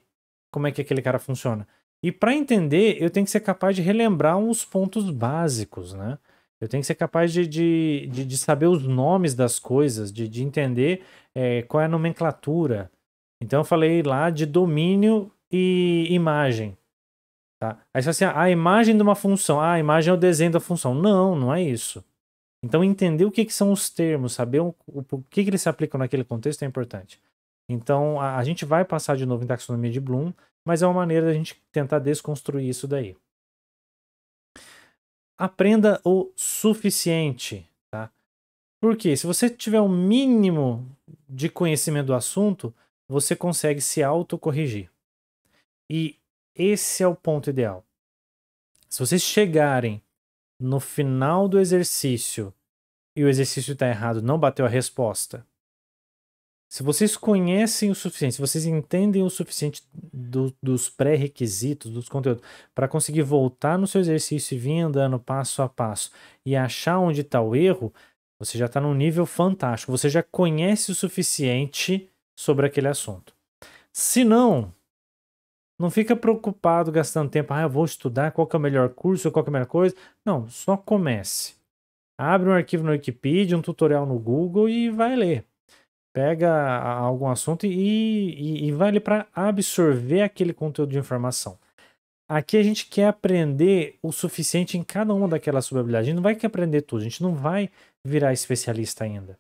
como é que aquele cara funciona. E para entender, eu tenho que ser capaz de relembrar uns pontos básicos, né? Eu tenho que ser capaz de, de, de, de saber os nomes das coisas, de, de entender é, qual é a nomenclatura. Então eu falei lá de domínio e imagem. Tá? Aí você assim, ah, a imagem de uma função, ah, a imagem é o desenho da função. Não, não é isso. Então entender o que, que são os termos, saber o, o, o que, que eles se aplicam naquele contexto é importante. Então a, a gente vai passar de novo em taxonomia de Bloom, mas é uma maneira da gente tentar desconstruir isso daí aprenda o suficiente, tá? Porque se você tiver um mínimo de conhecimento do assunto, você consegue se autocorrigir. E esse é o ponto ideal. Se vocês chegarem no final do exercício e o exercício está errado, não bateu a resposta, se vocês conhecem o suficiente, se vocês entendem o suficiente do, dos pré-requisitos, dos conteúdos, para conseguir voltar no seu exercício e vir andando passo a passo e achar onde está o erro, você já está num nível fantástico. Você já conhece o suficiente sobre aquele assunto. Se não, não fica preocupado gastando tempo. Ah, eu vou estudar qual é o melhor curso, qual é a melhor coisa. Não, só comece. Abre um arquivo no Wikipedia, um tutorial no Google e vai ler pega algum assunto e, e, e vai ali para absorver aquele conteúdo de informação. Aqui a gente quer aprender o suficiente em cada uma daquelas sub-habilidades. A gente não vai querer aprender tudo, a gente não vai virar especialista ainda.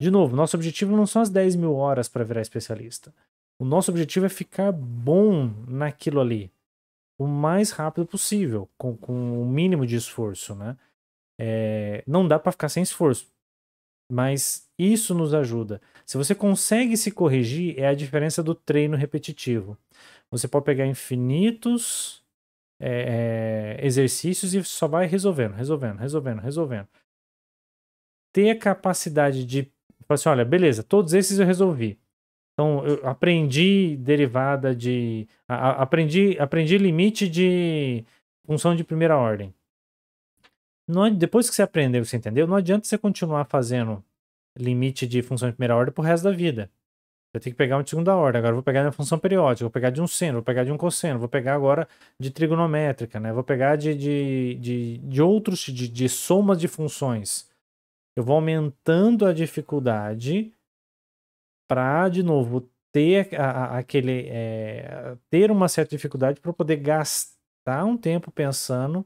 De novo, nosso objetivo não são as 10 mil horas para virar especialista. O nosso objetivo é ficar bom naquilo ali, o mais rápido possível, com, com o mínimo de esforço, né? É, não dá para ficar sem esforço. Mas isso nos ajuda. Se você consegue se corrigir, é a diferença do treino repetitivo. Você pode pegar infinitos é, é, exercícios e só vai resolvendo, resolvendo, resolvendo, resolvendo. Ter a capacidade de falar assim: olha, beleza, todos esses eu resolvi. Então, eu aprendi derivada de. A, a, aprendi, aprendi limite de função de primeira ordem. Não, depois que você aprendeu, você entendeu, não adianta você continuar fazendo limite de função de primeira ordem pro resto da vida. Eu tenho que pegar uma de segunda ordem. Agora vou pegar minha função periódica, vou pegar de um seno, vou pegar de um cosseno, vou pegar agora de trigonométrica, né? Vou pegar de, de, de, de outros, de, de somas de funções. Eu vou aumentando a dificuldade para, de novo, ter a, a, aquele é, ter uma certa dificuldade para poder gastar um tempo pensando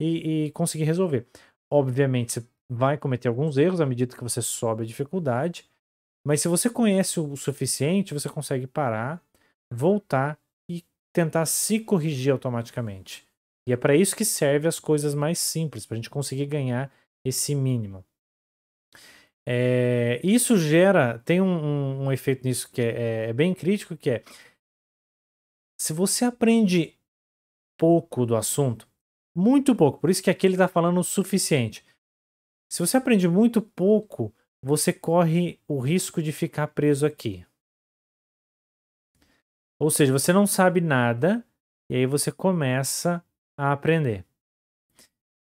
e, e conseguir resolver. Obviamente, você vai cometer alguns erros à medida que você sobe a dificuldade, mas se você conhece o suficiente, você consegue parar, voltar e tentar se corrigir automaticamente. E é para isso que serve as coisas mais simples, para a gente conseguir ganhar esse mínimo. É, isso gera, tem um, um, um efeito nisso que é, é, é, bem crítico, que é se você aprende pouco do assunto, muito pouco. Por isso que aqui ele está falando o suficiente. Se você aprende muito pouco, você corre o risco de ficar preso aqui. Ou seja, você não sabe nada e aí você começa a aprender.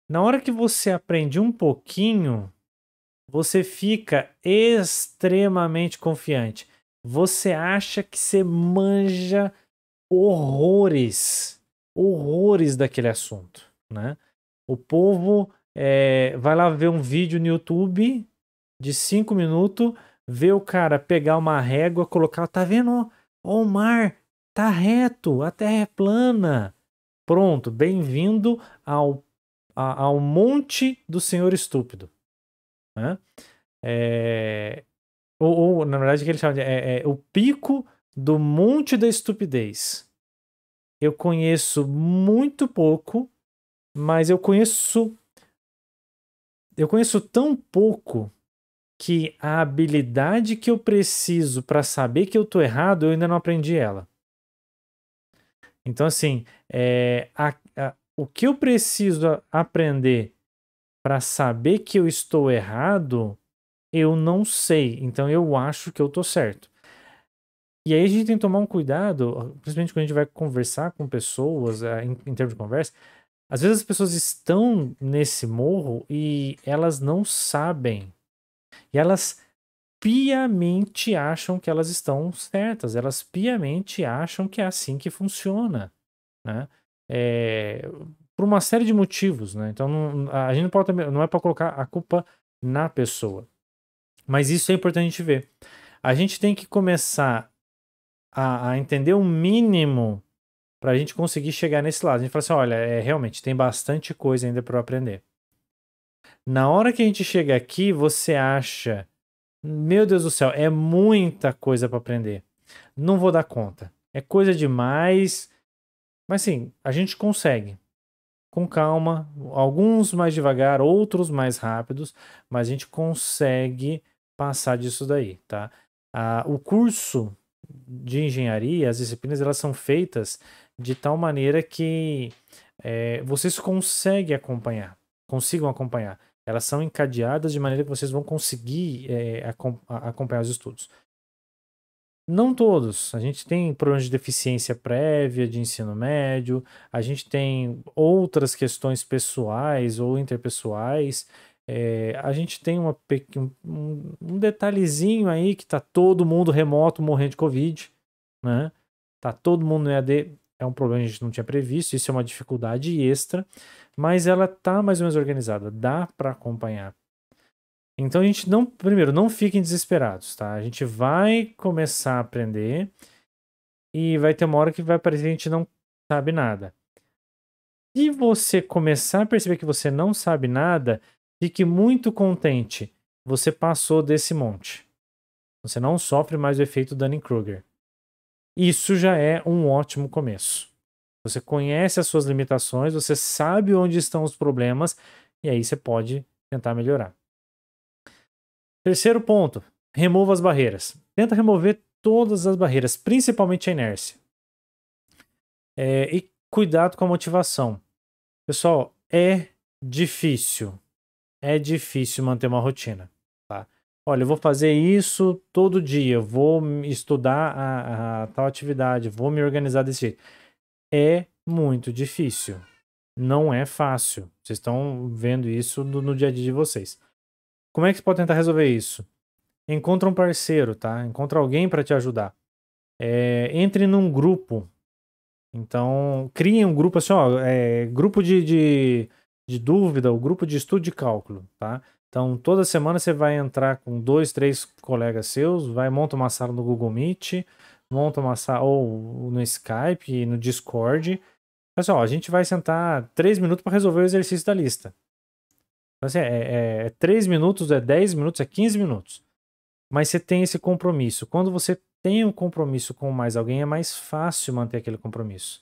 Na hora que você aprende um pouquinho, você fica extremamente confiante. Você acha que você manja horrores, horrores daquele assunto né? O povo é, vai lá ver um vídeo no YouTube de 5 minutos, ver o cara pegar uma régua, colocar, tá vendo? Ó, o mar tá reto, a terra é plana. Pronto, bem-vindo ao, ao monte do senhor estúpido. Né? É, ou, ou, na verdade, o que ele chama de é, é, o pico do monte da estupidez. Eu conheço muito pouco mas eu conheço eu conheço tão pouco que a habilidade que eu preciso para saber que eu tô errado, eu ainda não aprendi ela. Então, assim, é, a, a, o que eu preciso aprender para saber que eu estou errado, eu não sei. Então, eu acho que eu tô certo. E aí a gente tem que tomar um cuidado, principalmente quando a gente vai conversar com pessoas, é, em, em termos de conversa, às vezes as pessoas estão nesse morro e elas não sabem. E elas piamente acham que elas estão certas, elas piamente acham que é assim que funciona, né? É, por uma série de motivos, né? Então não, a gente não pode não é para colocar a culpa na pessoa, mas isso é importante a gente ver. A gente tem que começar a, a entender o mínimo para a gente conseguir chegar nesse lado. A gente fala assim: olha, é, realmente tem bastante coisa ainda para aprender. Na hora que a gente chega aqui, você acha: meu Deus do céu, é muita coisa para aprender. Não vou dar conta. É coisa demais. Mas sim, a gente consegue. Com calma, alguns mais devagar, outros mais rápidos, mas a gente consegue passar disso daí, tá? Ah, o curso de engenharia, as disciplinas elas são feitas de tal maneira que é, vocês conseguem acompanhar, consigam acompanhar. Elas são encadeadas de maneira que vocês vão conseguir é, acompanhar os estudos. Não todos. A gente tem problemas de deficiência prévia de ensino médio, a gente tem outras questões pessoais ou interpessoais. É, a gente tem uma, um, detalhezinho aí que está todo mundo remoto morrendo de Covid, né? Tá todo mundo no EAD é um problema que a gente não tinha previsto, isso é uma dificuldade extra, mas ela tá mais ou menos organizada, dá para acompanhar. Então a gente não, primeiro, não fiquem desesperados, tá? A gente vai começar a aprender e vai ter uma hora que vai parecer que a gente não sabe nada. Se você começar a perceber que você não sabe nada, fique muito contente. Você passou desse monte. Você não sofre mais o efeito Dunning-Kruger. Isso já é um ótimo começo. Você conhece as suas limitações, você sabe onde estão os problemas e aí você pode tentar melhorar. Terceiro ponto, remova as barreiras. Tenta remover todas as barreiras, principalmente a inércia. É, e cuidado com a motivação. Pessoal, é difícil. É difícil manter uma rotina. Olha, eu vou fazer isso todo dia, vou estudar a, a tal atividade, vou me organizar desse jeito. É muito difícil. Não é fácil. Vocês estão vendo isso no, no dia a dia de vocês. Como é que você pode tentar resolver isso? Encontra um parceiro, tá? Encontra alguém para te ajudar. É, entre num grupo. Então, crie um grupo assim, ó, é, grupo de, de, de dúvida, o grupo de estudo de cálculo, tá? Então, toda semana você vai entrar com dois, três colegas seus, vai monta uma sala no Google Meet, monta uma sala ou no Skype, no Discord. Pessoal, assim, a gente vai sentar três minutos para resolver o exercício da lista. Então, assim, é, é, é três minutos, é dez minutos, é quinze minutos. Mas você tem esse compromisso. Quando você tem um compromisso com mais alguém, é mais fácil manter aquele compromisso.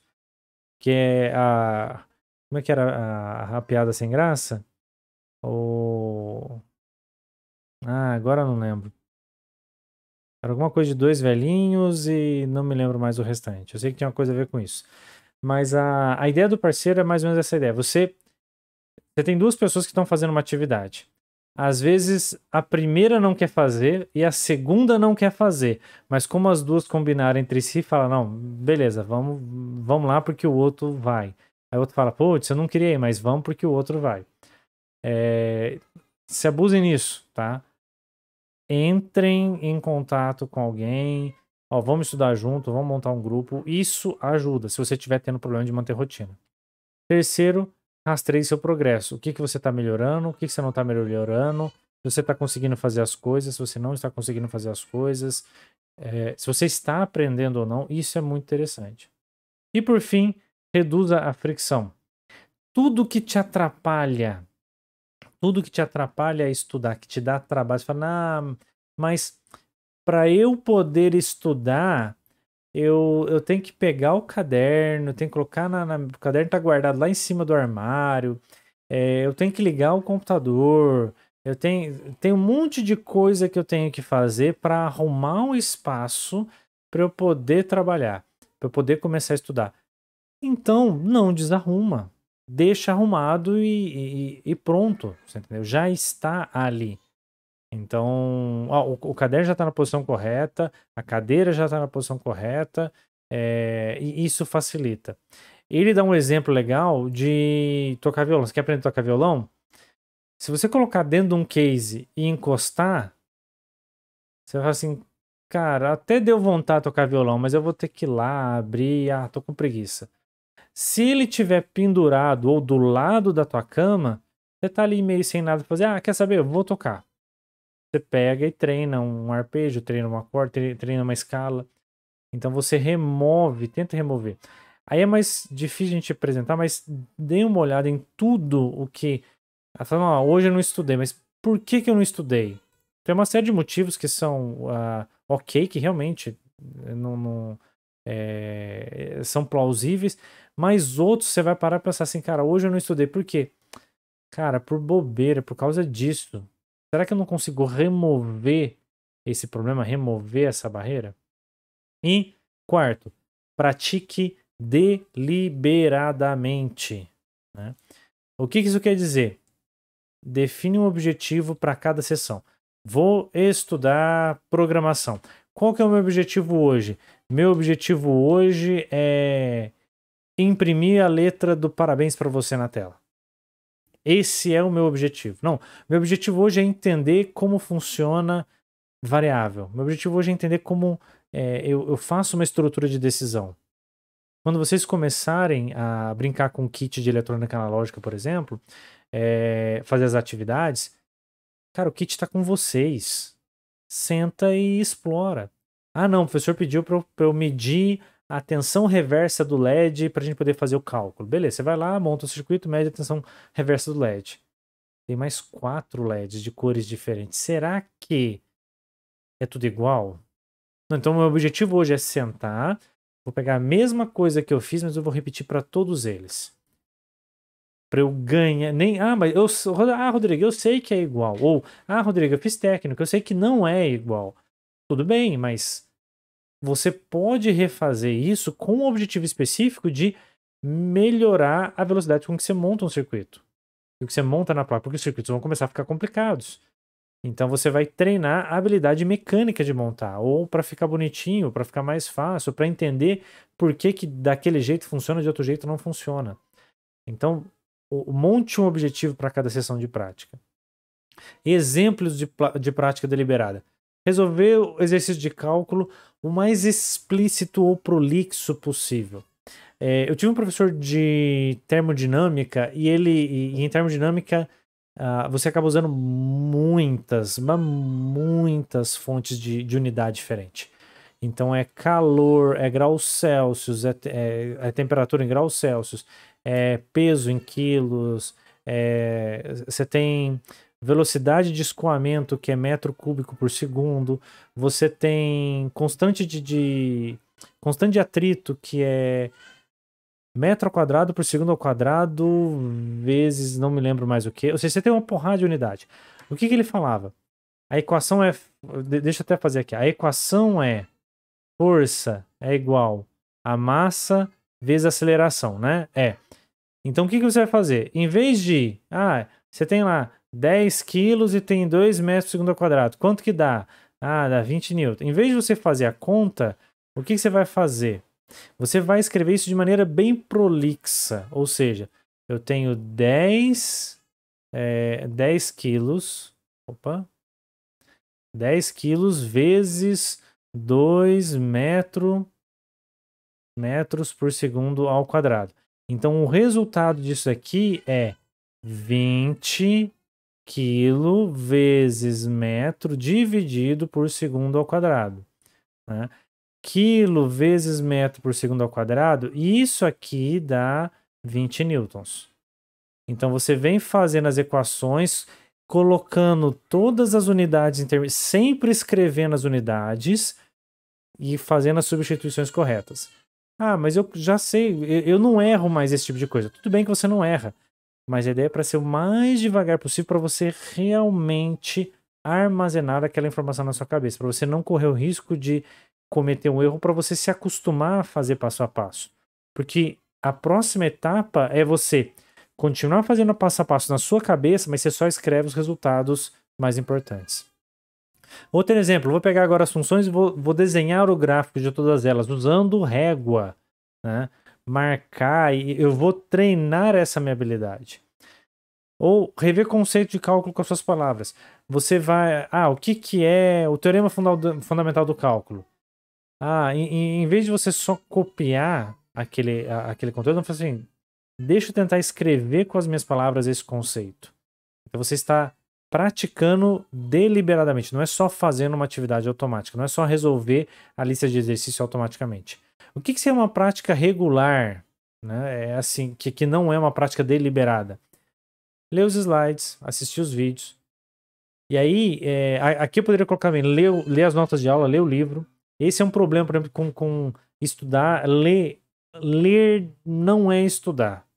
Que é a. Como é que era a, a, a piada sem graça? O ah, agora não lembro. Era alguma coisa de dois velhinhos e não me lembro mais o restante. Eu sei que tinha uma coisa a ver com isso. Mas a, a ideia do parceiro é mais ou menos essa ideia. Você, você tem duas pessoas que estão fazendo uma atividade. Às vezes a primeira não quer fazer e a segunda não quer fazer. Mas como as duas combinaram entre si, fala: não, beleza, vamos, vamos lá porque o outro vai. Aí o outro fala: putz, eu não queria ir, mas vamos porque o outro vai. É, se abusem nisso, tá? entrem em contato com alguém. Ó, vamos estudar junto, vamos montar um grupo. Isso ajuda se você estiver tendo problema de manter rotina. Terceiro, rastreie seu progresso. O que, que você está melhorando, o que, que você não está melhorando, se você está conseguindo fazer as coisas, se você não está conseguindo fazer as coisas, é, se você está aprendendo ou não, isso é muito interessante. E por fim, reduza a fricção. Tudo que te atrapalha tudo que te atrapalha a estudar, que te dá trabalho. Você fala, ah, mas para eu poder estudar, eu, eu tenho que pegar o caderno, tenho que colocar na, na O caderno está guardado lá em cima do armário, é, eu tenho que ligar o computador, eu tenho, tenho um monte de coisa que eu tenho que fazer para arrumar um espaço para eu poder trabalhar, para eu poder começar a estudar. Então, não desarruma deixa arrumado e, e, e pronto, entendeu? Já está ali. Então, ó, o, o, caderno já está na posição correta, a cadeira já está na posição correta, é, e isso facilita. Ele dá um exemplo legal de tocar violão. Você quer aprender a tocar violão? Se você colocar dentro de um case e encostar, você fala assim, cara, até deu vontade de tocar violão, mas eu vou ter que ir lá, abrir, ah, tô com preguiça. Se ele tiver pendurado ou do lado da tua cama, você tá ali meio sem nada pra fazer. Ah, quer saber? Eu vou tocar. Você pega e treina um arpejo, treina uma corda, treina uma escala. Então você remove, tenta remover. Aí é mais difícil a gente apresentar, mas dê uma olhada em tudo o que. Ela tá fala, não, ah, hoje eu não estudei, mas por que, que eu não estudei? Tem uma série de motivos que são uh, ok, que realmente eh, não, não é, são plausíveis, mas outros você vai parar e pensar assim, cara, hoje eu não estudei, por quê? Cara, por bobeira, por causa disso. Será que eu não consigo remover esse problema, remover essa barreira? E quarto, pratique deliberadamente. Né? O que, que isso quer dizer? Define um objetivo para cada sessão. Vou estudar programação. Qual que é o meu objetivo hoje? Meu objetivo hoje é imprimir a letra do parabéns para você na tela. Esse é o meu objetivo. Não, meu objetivo hoje é entender como funciona variável. Meu objetivo hoje é entender como é, eu, eu faço uma estrutura de decisão. Quando vocês começarem a brincar com kit de eletrônica analógica, por exemplo, é, fazer as atividades, cara, o kit está com vocês. Senta e explora. Ah, não, o professor pediu para eu, medir a tensão reversa do LED para a gente poder fazer o cálculo. Beleza, você vai lá, monta o circuito, mede a tensão reversa do LED. Tem mais quatro LEDs de cores diferentes. Será que é tudo igual? Não, então, meu objetivo hoje é sentar, vou pegar a mesma coisa que eu fiz, mas eu vou repetir para todos eles. Para eu ganhar. Nem, ah, mas eu. Ah, Rodrigo, eu sei que é igual. Ou, ah, Rodrigo, eu fiz técnico, eu sei que não é igual. Tudo bem, mas você pode refazer isso com o objetivo específico de melhorar a velocidade com que você monta um circuito. E o que você monta na placa, porque os circuitos vão começar a ficar complicados. Então você vai treinar a habilidade mecânica de montar, ou para ficar bonitinho, para ficar mais fácil, para entender por que, que daquele jeito funciona de outro jeito não funciona. Então, monte um objetivo para cada sessão de prática. Exemplos de, de prática deliberada. Resolver o exercício de cálculo o mais explícito ou prolixo possível. É, eu tive um professor de termodinâmica e ele, e, em termodinâmica, uh, você acaba usando muitas, mas muitas fontes de, de unidade diferente. Então é calor, é graus Celsius, é, é, é, temperatura em graus Celsius, é peso em quilos, é, você tem velocidade de escoamento, que é metro cúbico por segundo, você tem constante de, de constante de atrito, que é metro ao quadrado por segundo ao quadrado, vezes não me lembro mais o que. Ou seja, você tem uma porrada de unidade. O que, que ele falava? A equação é. Deixa eu até fazer aqui. A equação é força é igual a massa vezes a aceleração, né? É. Então o que, que você vai fazer? Em vez de. Ah, você tem lá 10 quilos e tem 2 metros por segundo ao quadrado. Quanto que dá? Ah, dá 20 newton. Em vez de você fazer a conta, o que, que você vai fazer? Você vai escrever isso de maneira bem prolixa, ou seja, eu tenho 10, é, 10 quilos, opa, 10 quilos vezes 2 metro, metros por segundo ao quadrado. Então, o resultado disso aqui é 20 quilo vezes metro dividido por segundo ao quadrado. Né? Quilo vezes metro por segundo ao quadrado, isso aqui dá 20 newtons. Então você vem fazendo as equações, colocando todas as unidades, em termos, sempre escrevendo as unidades e fazendo as substituições corretas. Ah, mas eu já sei, eu não erro mais esse tipo de coisa. Tudo bem que você não erra, mas a ideia é para ser o mais devagar possível para você realmente armazenar aquela informação na sua cabeça, para você não correr o risco de cometer um erro, para você se acostumar a fazer passo a passo. Porque a próxima etapa é você continuar fazendo passo a passo na sua cabeça, mas você só escreve os resultados mais importantes. Outro exemplo, vou pegar agora as funções e vou, vou desenhar o gráfico de todas elas usando régua. Né? marcar e eu vou treinar essa minha habilidade. Ou rever conceito de cálculo com as suas palavras. Você vai. Ah, o que, que é o teorema fundamental do cálculo? Ah, em, em vez de você só copiar aquele, aquele conteúdo, não assim, deixa eu tentar escrever com as minhas palavras esse conceito. Então você está praticando deliberadamente, não é só fazendo uma atividade automática, não é só resolver a lista de exercícios automaticamente. O que, que seria uma prática regular? Né? É assim, que, que não é uma prática deliberada. Ler os slides, assistir os vídeos. E aí, é, aqui eu poderia colocar bem, ler, ler as notas de aula, ler o livro. Esse é um problema, por exemplo, com, com estudar. Ler, ler não é estudar.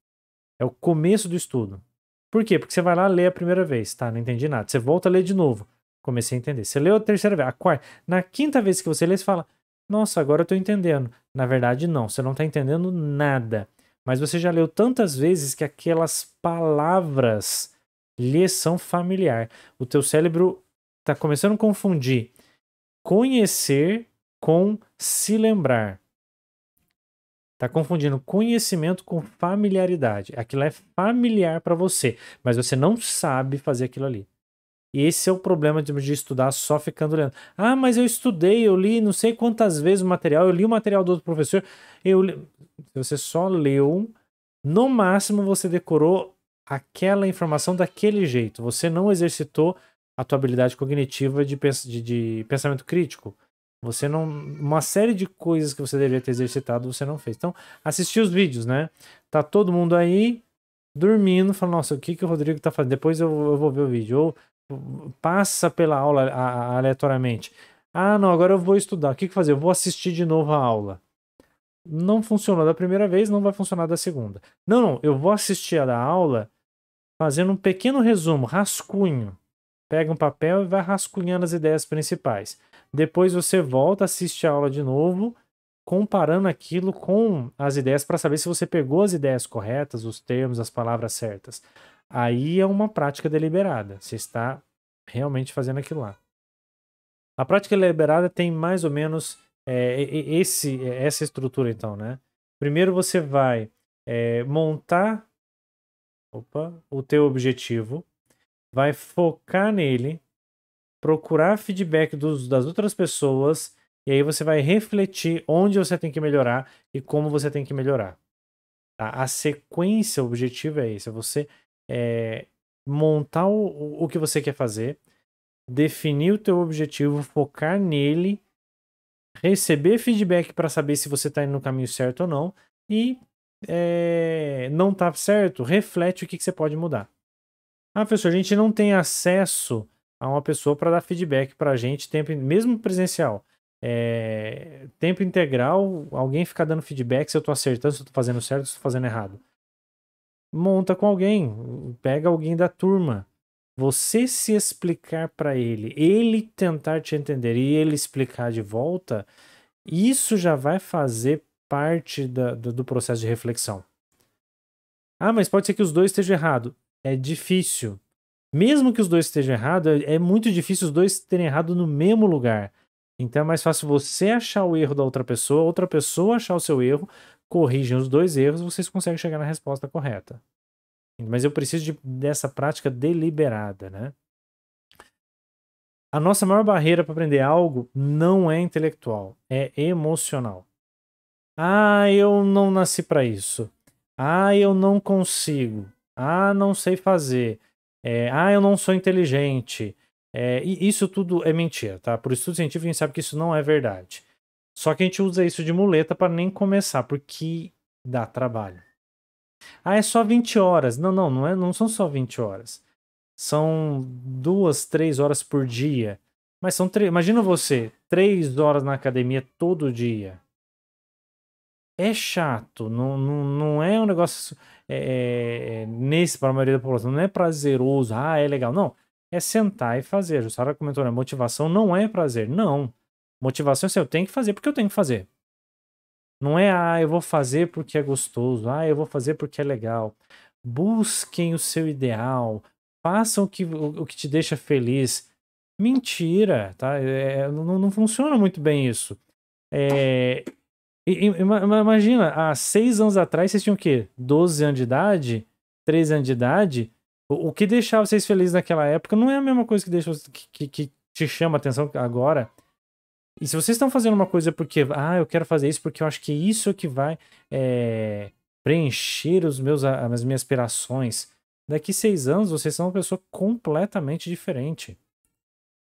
É o começo do estudo. Por quê? Porque você vai lá ler a primeira vez, tá? Não entendi nada. Você volta a ler de novo. Comecei a entender. Você leu a terceira vez, a quarta. Na quinta vez que você lê, você fala: nossa, agora eu estou entendendo. Na verdade, não, você não está entendendo nada. Mas você já leu tantas vezes que aquelas palavras lhe são familiar. O teu cérebro está começando a confundir conhecer com se lembrar. Tá confundindo conhecimento com familiaridade. Aquilo é familiar para você, mas você não sabe fazer aquilo ali. E esse é o problema de, de, estudar só ficando lendo. Ah, mas eu estudei, eu li não sei quantas vezes o material, eu li o material do outro professor. Eu li... Você só leu, no máximo você decorou aquela informação daquele jeito. Você não exercitou a tua habilidade cognitiva de, pens... de, de pensamento crítico. Você não. Uma série de coisas que você deveria ter exercitado, você não fez. Então, assistir os vídeos, né? Tá todo mundo aí dormindo, falando, nossa, o que, que o Rodrigo tá fazendo? Depois eu, eu vou ver o vídeo. Ou passa pela aula aleatoriamente. Ah, não, agora eu vou estudar. O que, que fazer? Eu vou assistir de novo a aula. Não funcionou da primeira vez, não vai funcionar da segunda. Não, não, eu vou assistir a da aula fazendo um pequeno resumo, rascunho. Pega um papel e vai rascunhando as ideias principais. Depois você volta, assiste a aula de novo, comparando aquilo com as ideias para saber se você pegou as ideias corretas, os termos, as palavras certas. Aí é uma prática deliberada. Você está realmente fazendo aquilo lá. A prática deliberada tem mais ou menos é, esse, eh, essa estrutura, então, né? Primeiro você vai é, montar opa, o teu objetivo, vai focar nele, procurar feedback dos, das outras pessoas e aí você vai refletir onde você tem que melhorar e como você tem que melhorar. Tá? A sequência, o objetivo é esse, é você é, montar o, o que você quer fazer, definir o teu objetivo, focar nele, receber feedback para saber se você está indo no caminho certo ou não e é, não tá certo, reflete o que, que você pode mudar. Ah, professor, a gente não tem acesso a uma pessoa para dar feedback para a gente, tempo, mesmo presencial. É, tempo integral, alguém ficar dando feedback se eu estou acertando, se eu estou fazendo certo, se eu estou fazendo errado monta com alguém, pega alguém da turma. Você se explicar para ele, ele tentar te entender e ele explicar de volta, isso já vai fazer parte da, do, do processo de reflexão. Ah, mas pode ser que os dois estejam errados. É difícil. Mesmo que os dois estejam errados, é, é muito difícil os dois terem errado no mesmo lugar. Então é mais fácil você achar o erro da outra pessoa, outra pessoa achar o seu erro, corrigem os dois erros, vocês conseguem chegar na resposta correta. Mas eu preciso de, dessa prática deliberada, né? A nossa maior barreira para aprender algo não é intelectual, é emocional. Ah, eu não nasci para isso. Ah, eu não consigo. Ah, não sei fazer. É, ah, eu não sou inteligente. É, e isso tudo é mentira, tá? Por estudo científico a gente sabe que isso não é verdade. Só que a gente usa isso de muleta para nem começar, porque dá trabalho. Ah, é só 20 horas. Não, não, não, é, não são só 20 horas. São duas, três horas por dia. Mas são três. Imagina você, três horas na academia todo dia. É chato, não, não, não é um negócio é, é, é, nesse para a maioria da população, não é prazeroso, ah, é legal. Não, é sentar e fazer. A Jussara comentou, né? Motivação não é prazer. Não. Motivação é assim, eu tenho que fazer porque eu tenho que fazer. Não é, ah, eu vou fazer porque é gostoso, ah, eu vou fazer porque é legal. Busquem o seu ideal, façam o que, o, o que te deixa feliz. Mentira, tá? É, é não, não funciona muito bem isso. É, imagina, há seis anos atrás vocês tinham o quê? Doze anos de idade? três anos de idade? O, o que deixava vocês felizes naquela época não é a mesma coisa que, deixa, que, que, que te chama atenção agora. E se vocês estão fazendo uma coisa porque, ah, eu quero fazer isso porque eu acho que isso é que vai é, preencher os meus, as minhas aspirações, daqui seis anos vocês são uma pessoa completamente diferente.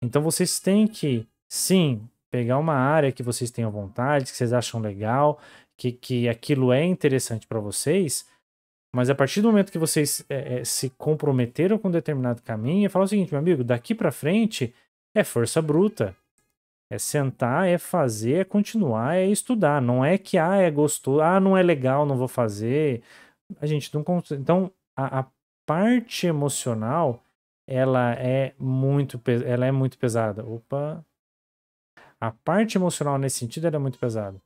Então vocês têm que, sim, pegar uma área que vocês tenham vontade, que vocês acham legal, que, que aquilo é interessante para vocês, mas a partir do momento que vocês é, se comprometeram com um determinado caminho, é falar o seguinte, meu amigo, daqui para frente é força bruta. É sentar, é fazer, é continuar, é estudar. Não é que, ah, é gostoso, ah, não é legal, não vou fazer. A gente não... consegue. Então, a, a parte emocional, ela é muito, ela é muito pesada. Opa! A parte emocional, nesse sentido, é muito pesada.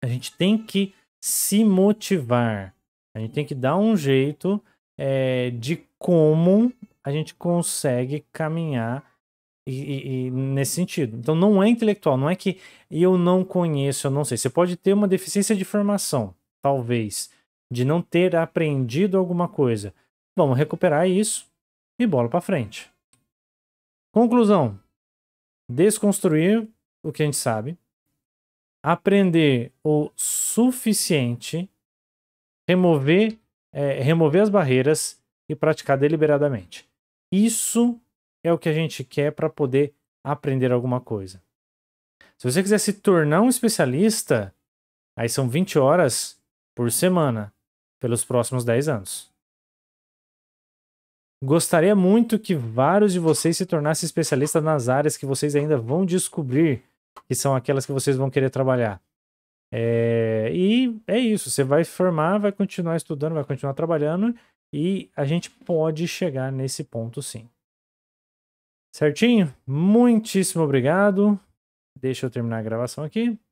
A gente tem que se motivar. A gente tem que dar um jeito é, de como a gente consegue caminhar e, e, e, nesse sentido. Então não é intelectual, não é que eu não conheço, eu não sei. Você pode ter uma deficiência de formação, talvez, de não ter aprendido alguma coisa. Vamos recuperar isso e bola para frente. Conclusão: desconstruir o que a gente sabe, aprender o suficiente, remover, é, remover as barreiras e praticar deliberadamente. Isso é o que a gente quer para poder aprender alguma coisa. Se você quiser se tornar um especialista, aí são 20 horas por semana pelos próximos 10 anos. Gostaria muito que vários de vocês se tornassem especialistas nas áreas que vocês ainda vão descobrir, que são aquelas que vocês vão querer trabalhar. É, e é isso, você vai formar, vai continuar estudando, vai continuar trabalhando, e a gente pode chegar nesse ponto sim. Certinho? Muitíssimo obrigado. Deixa eu terminar a gravação aqui.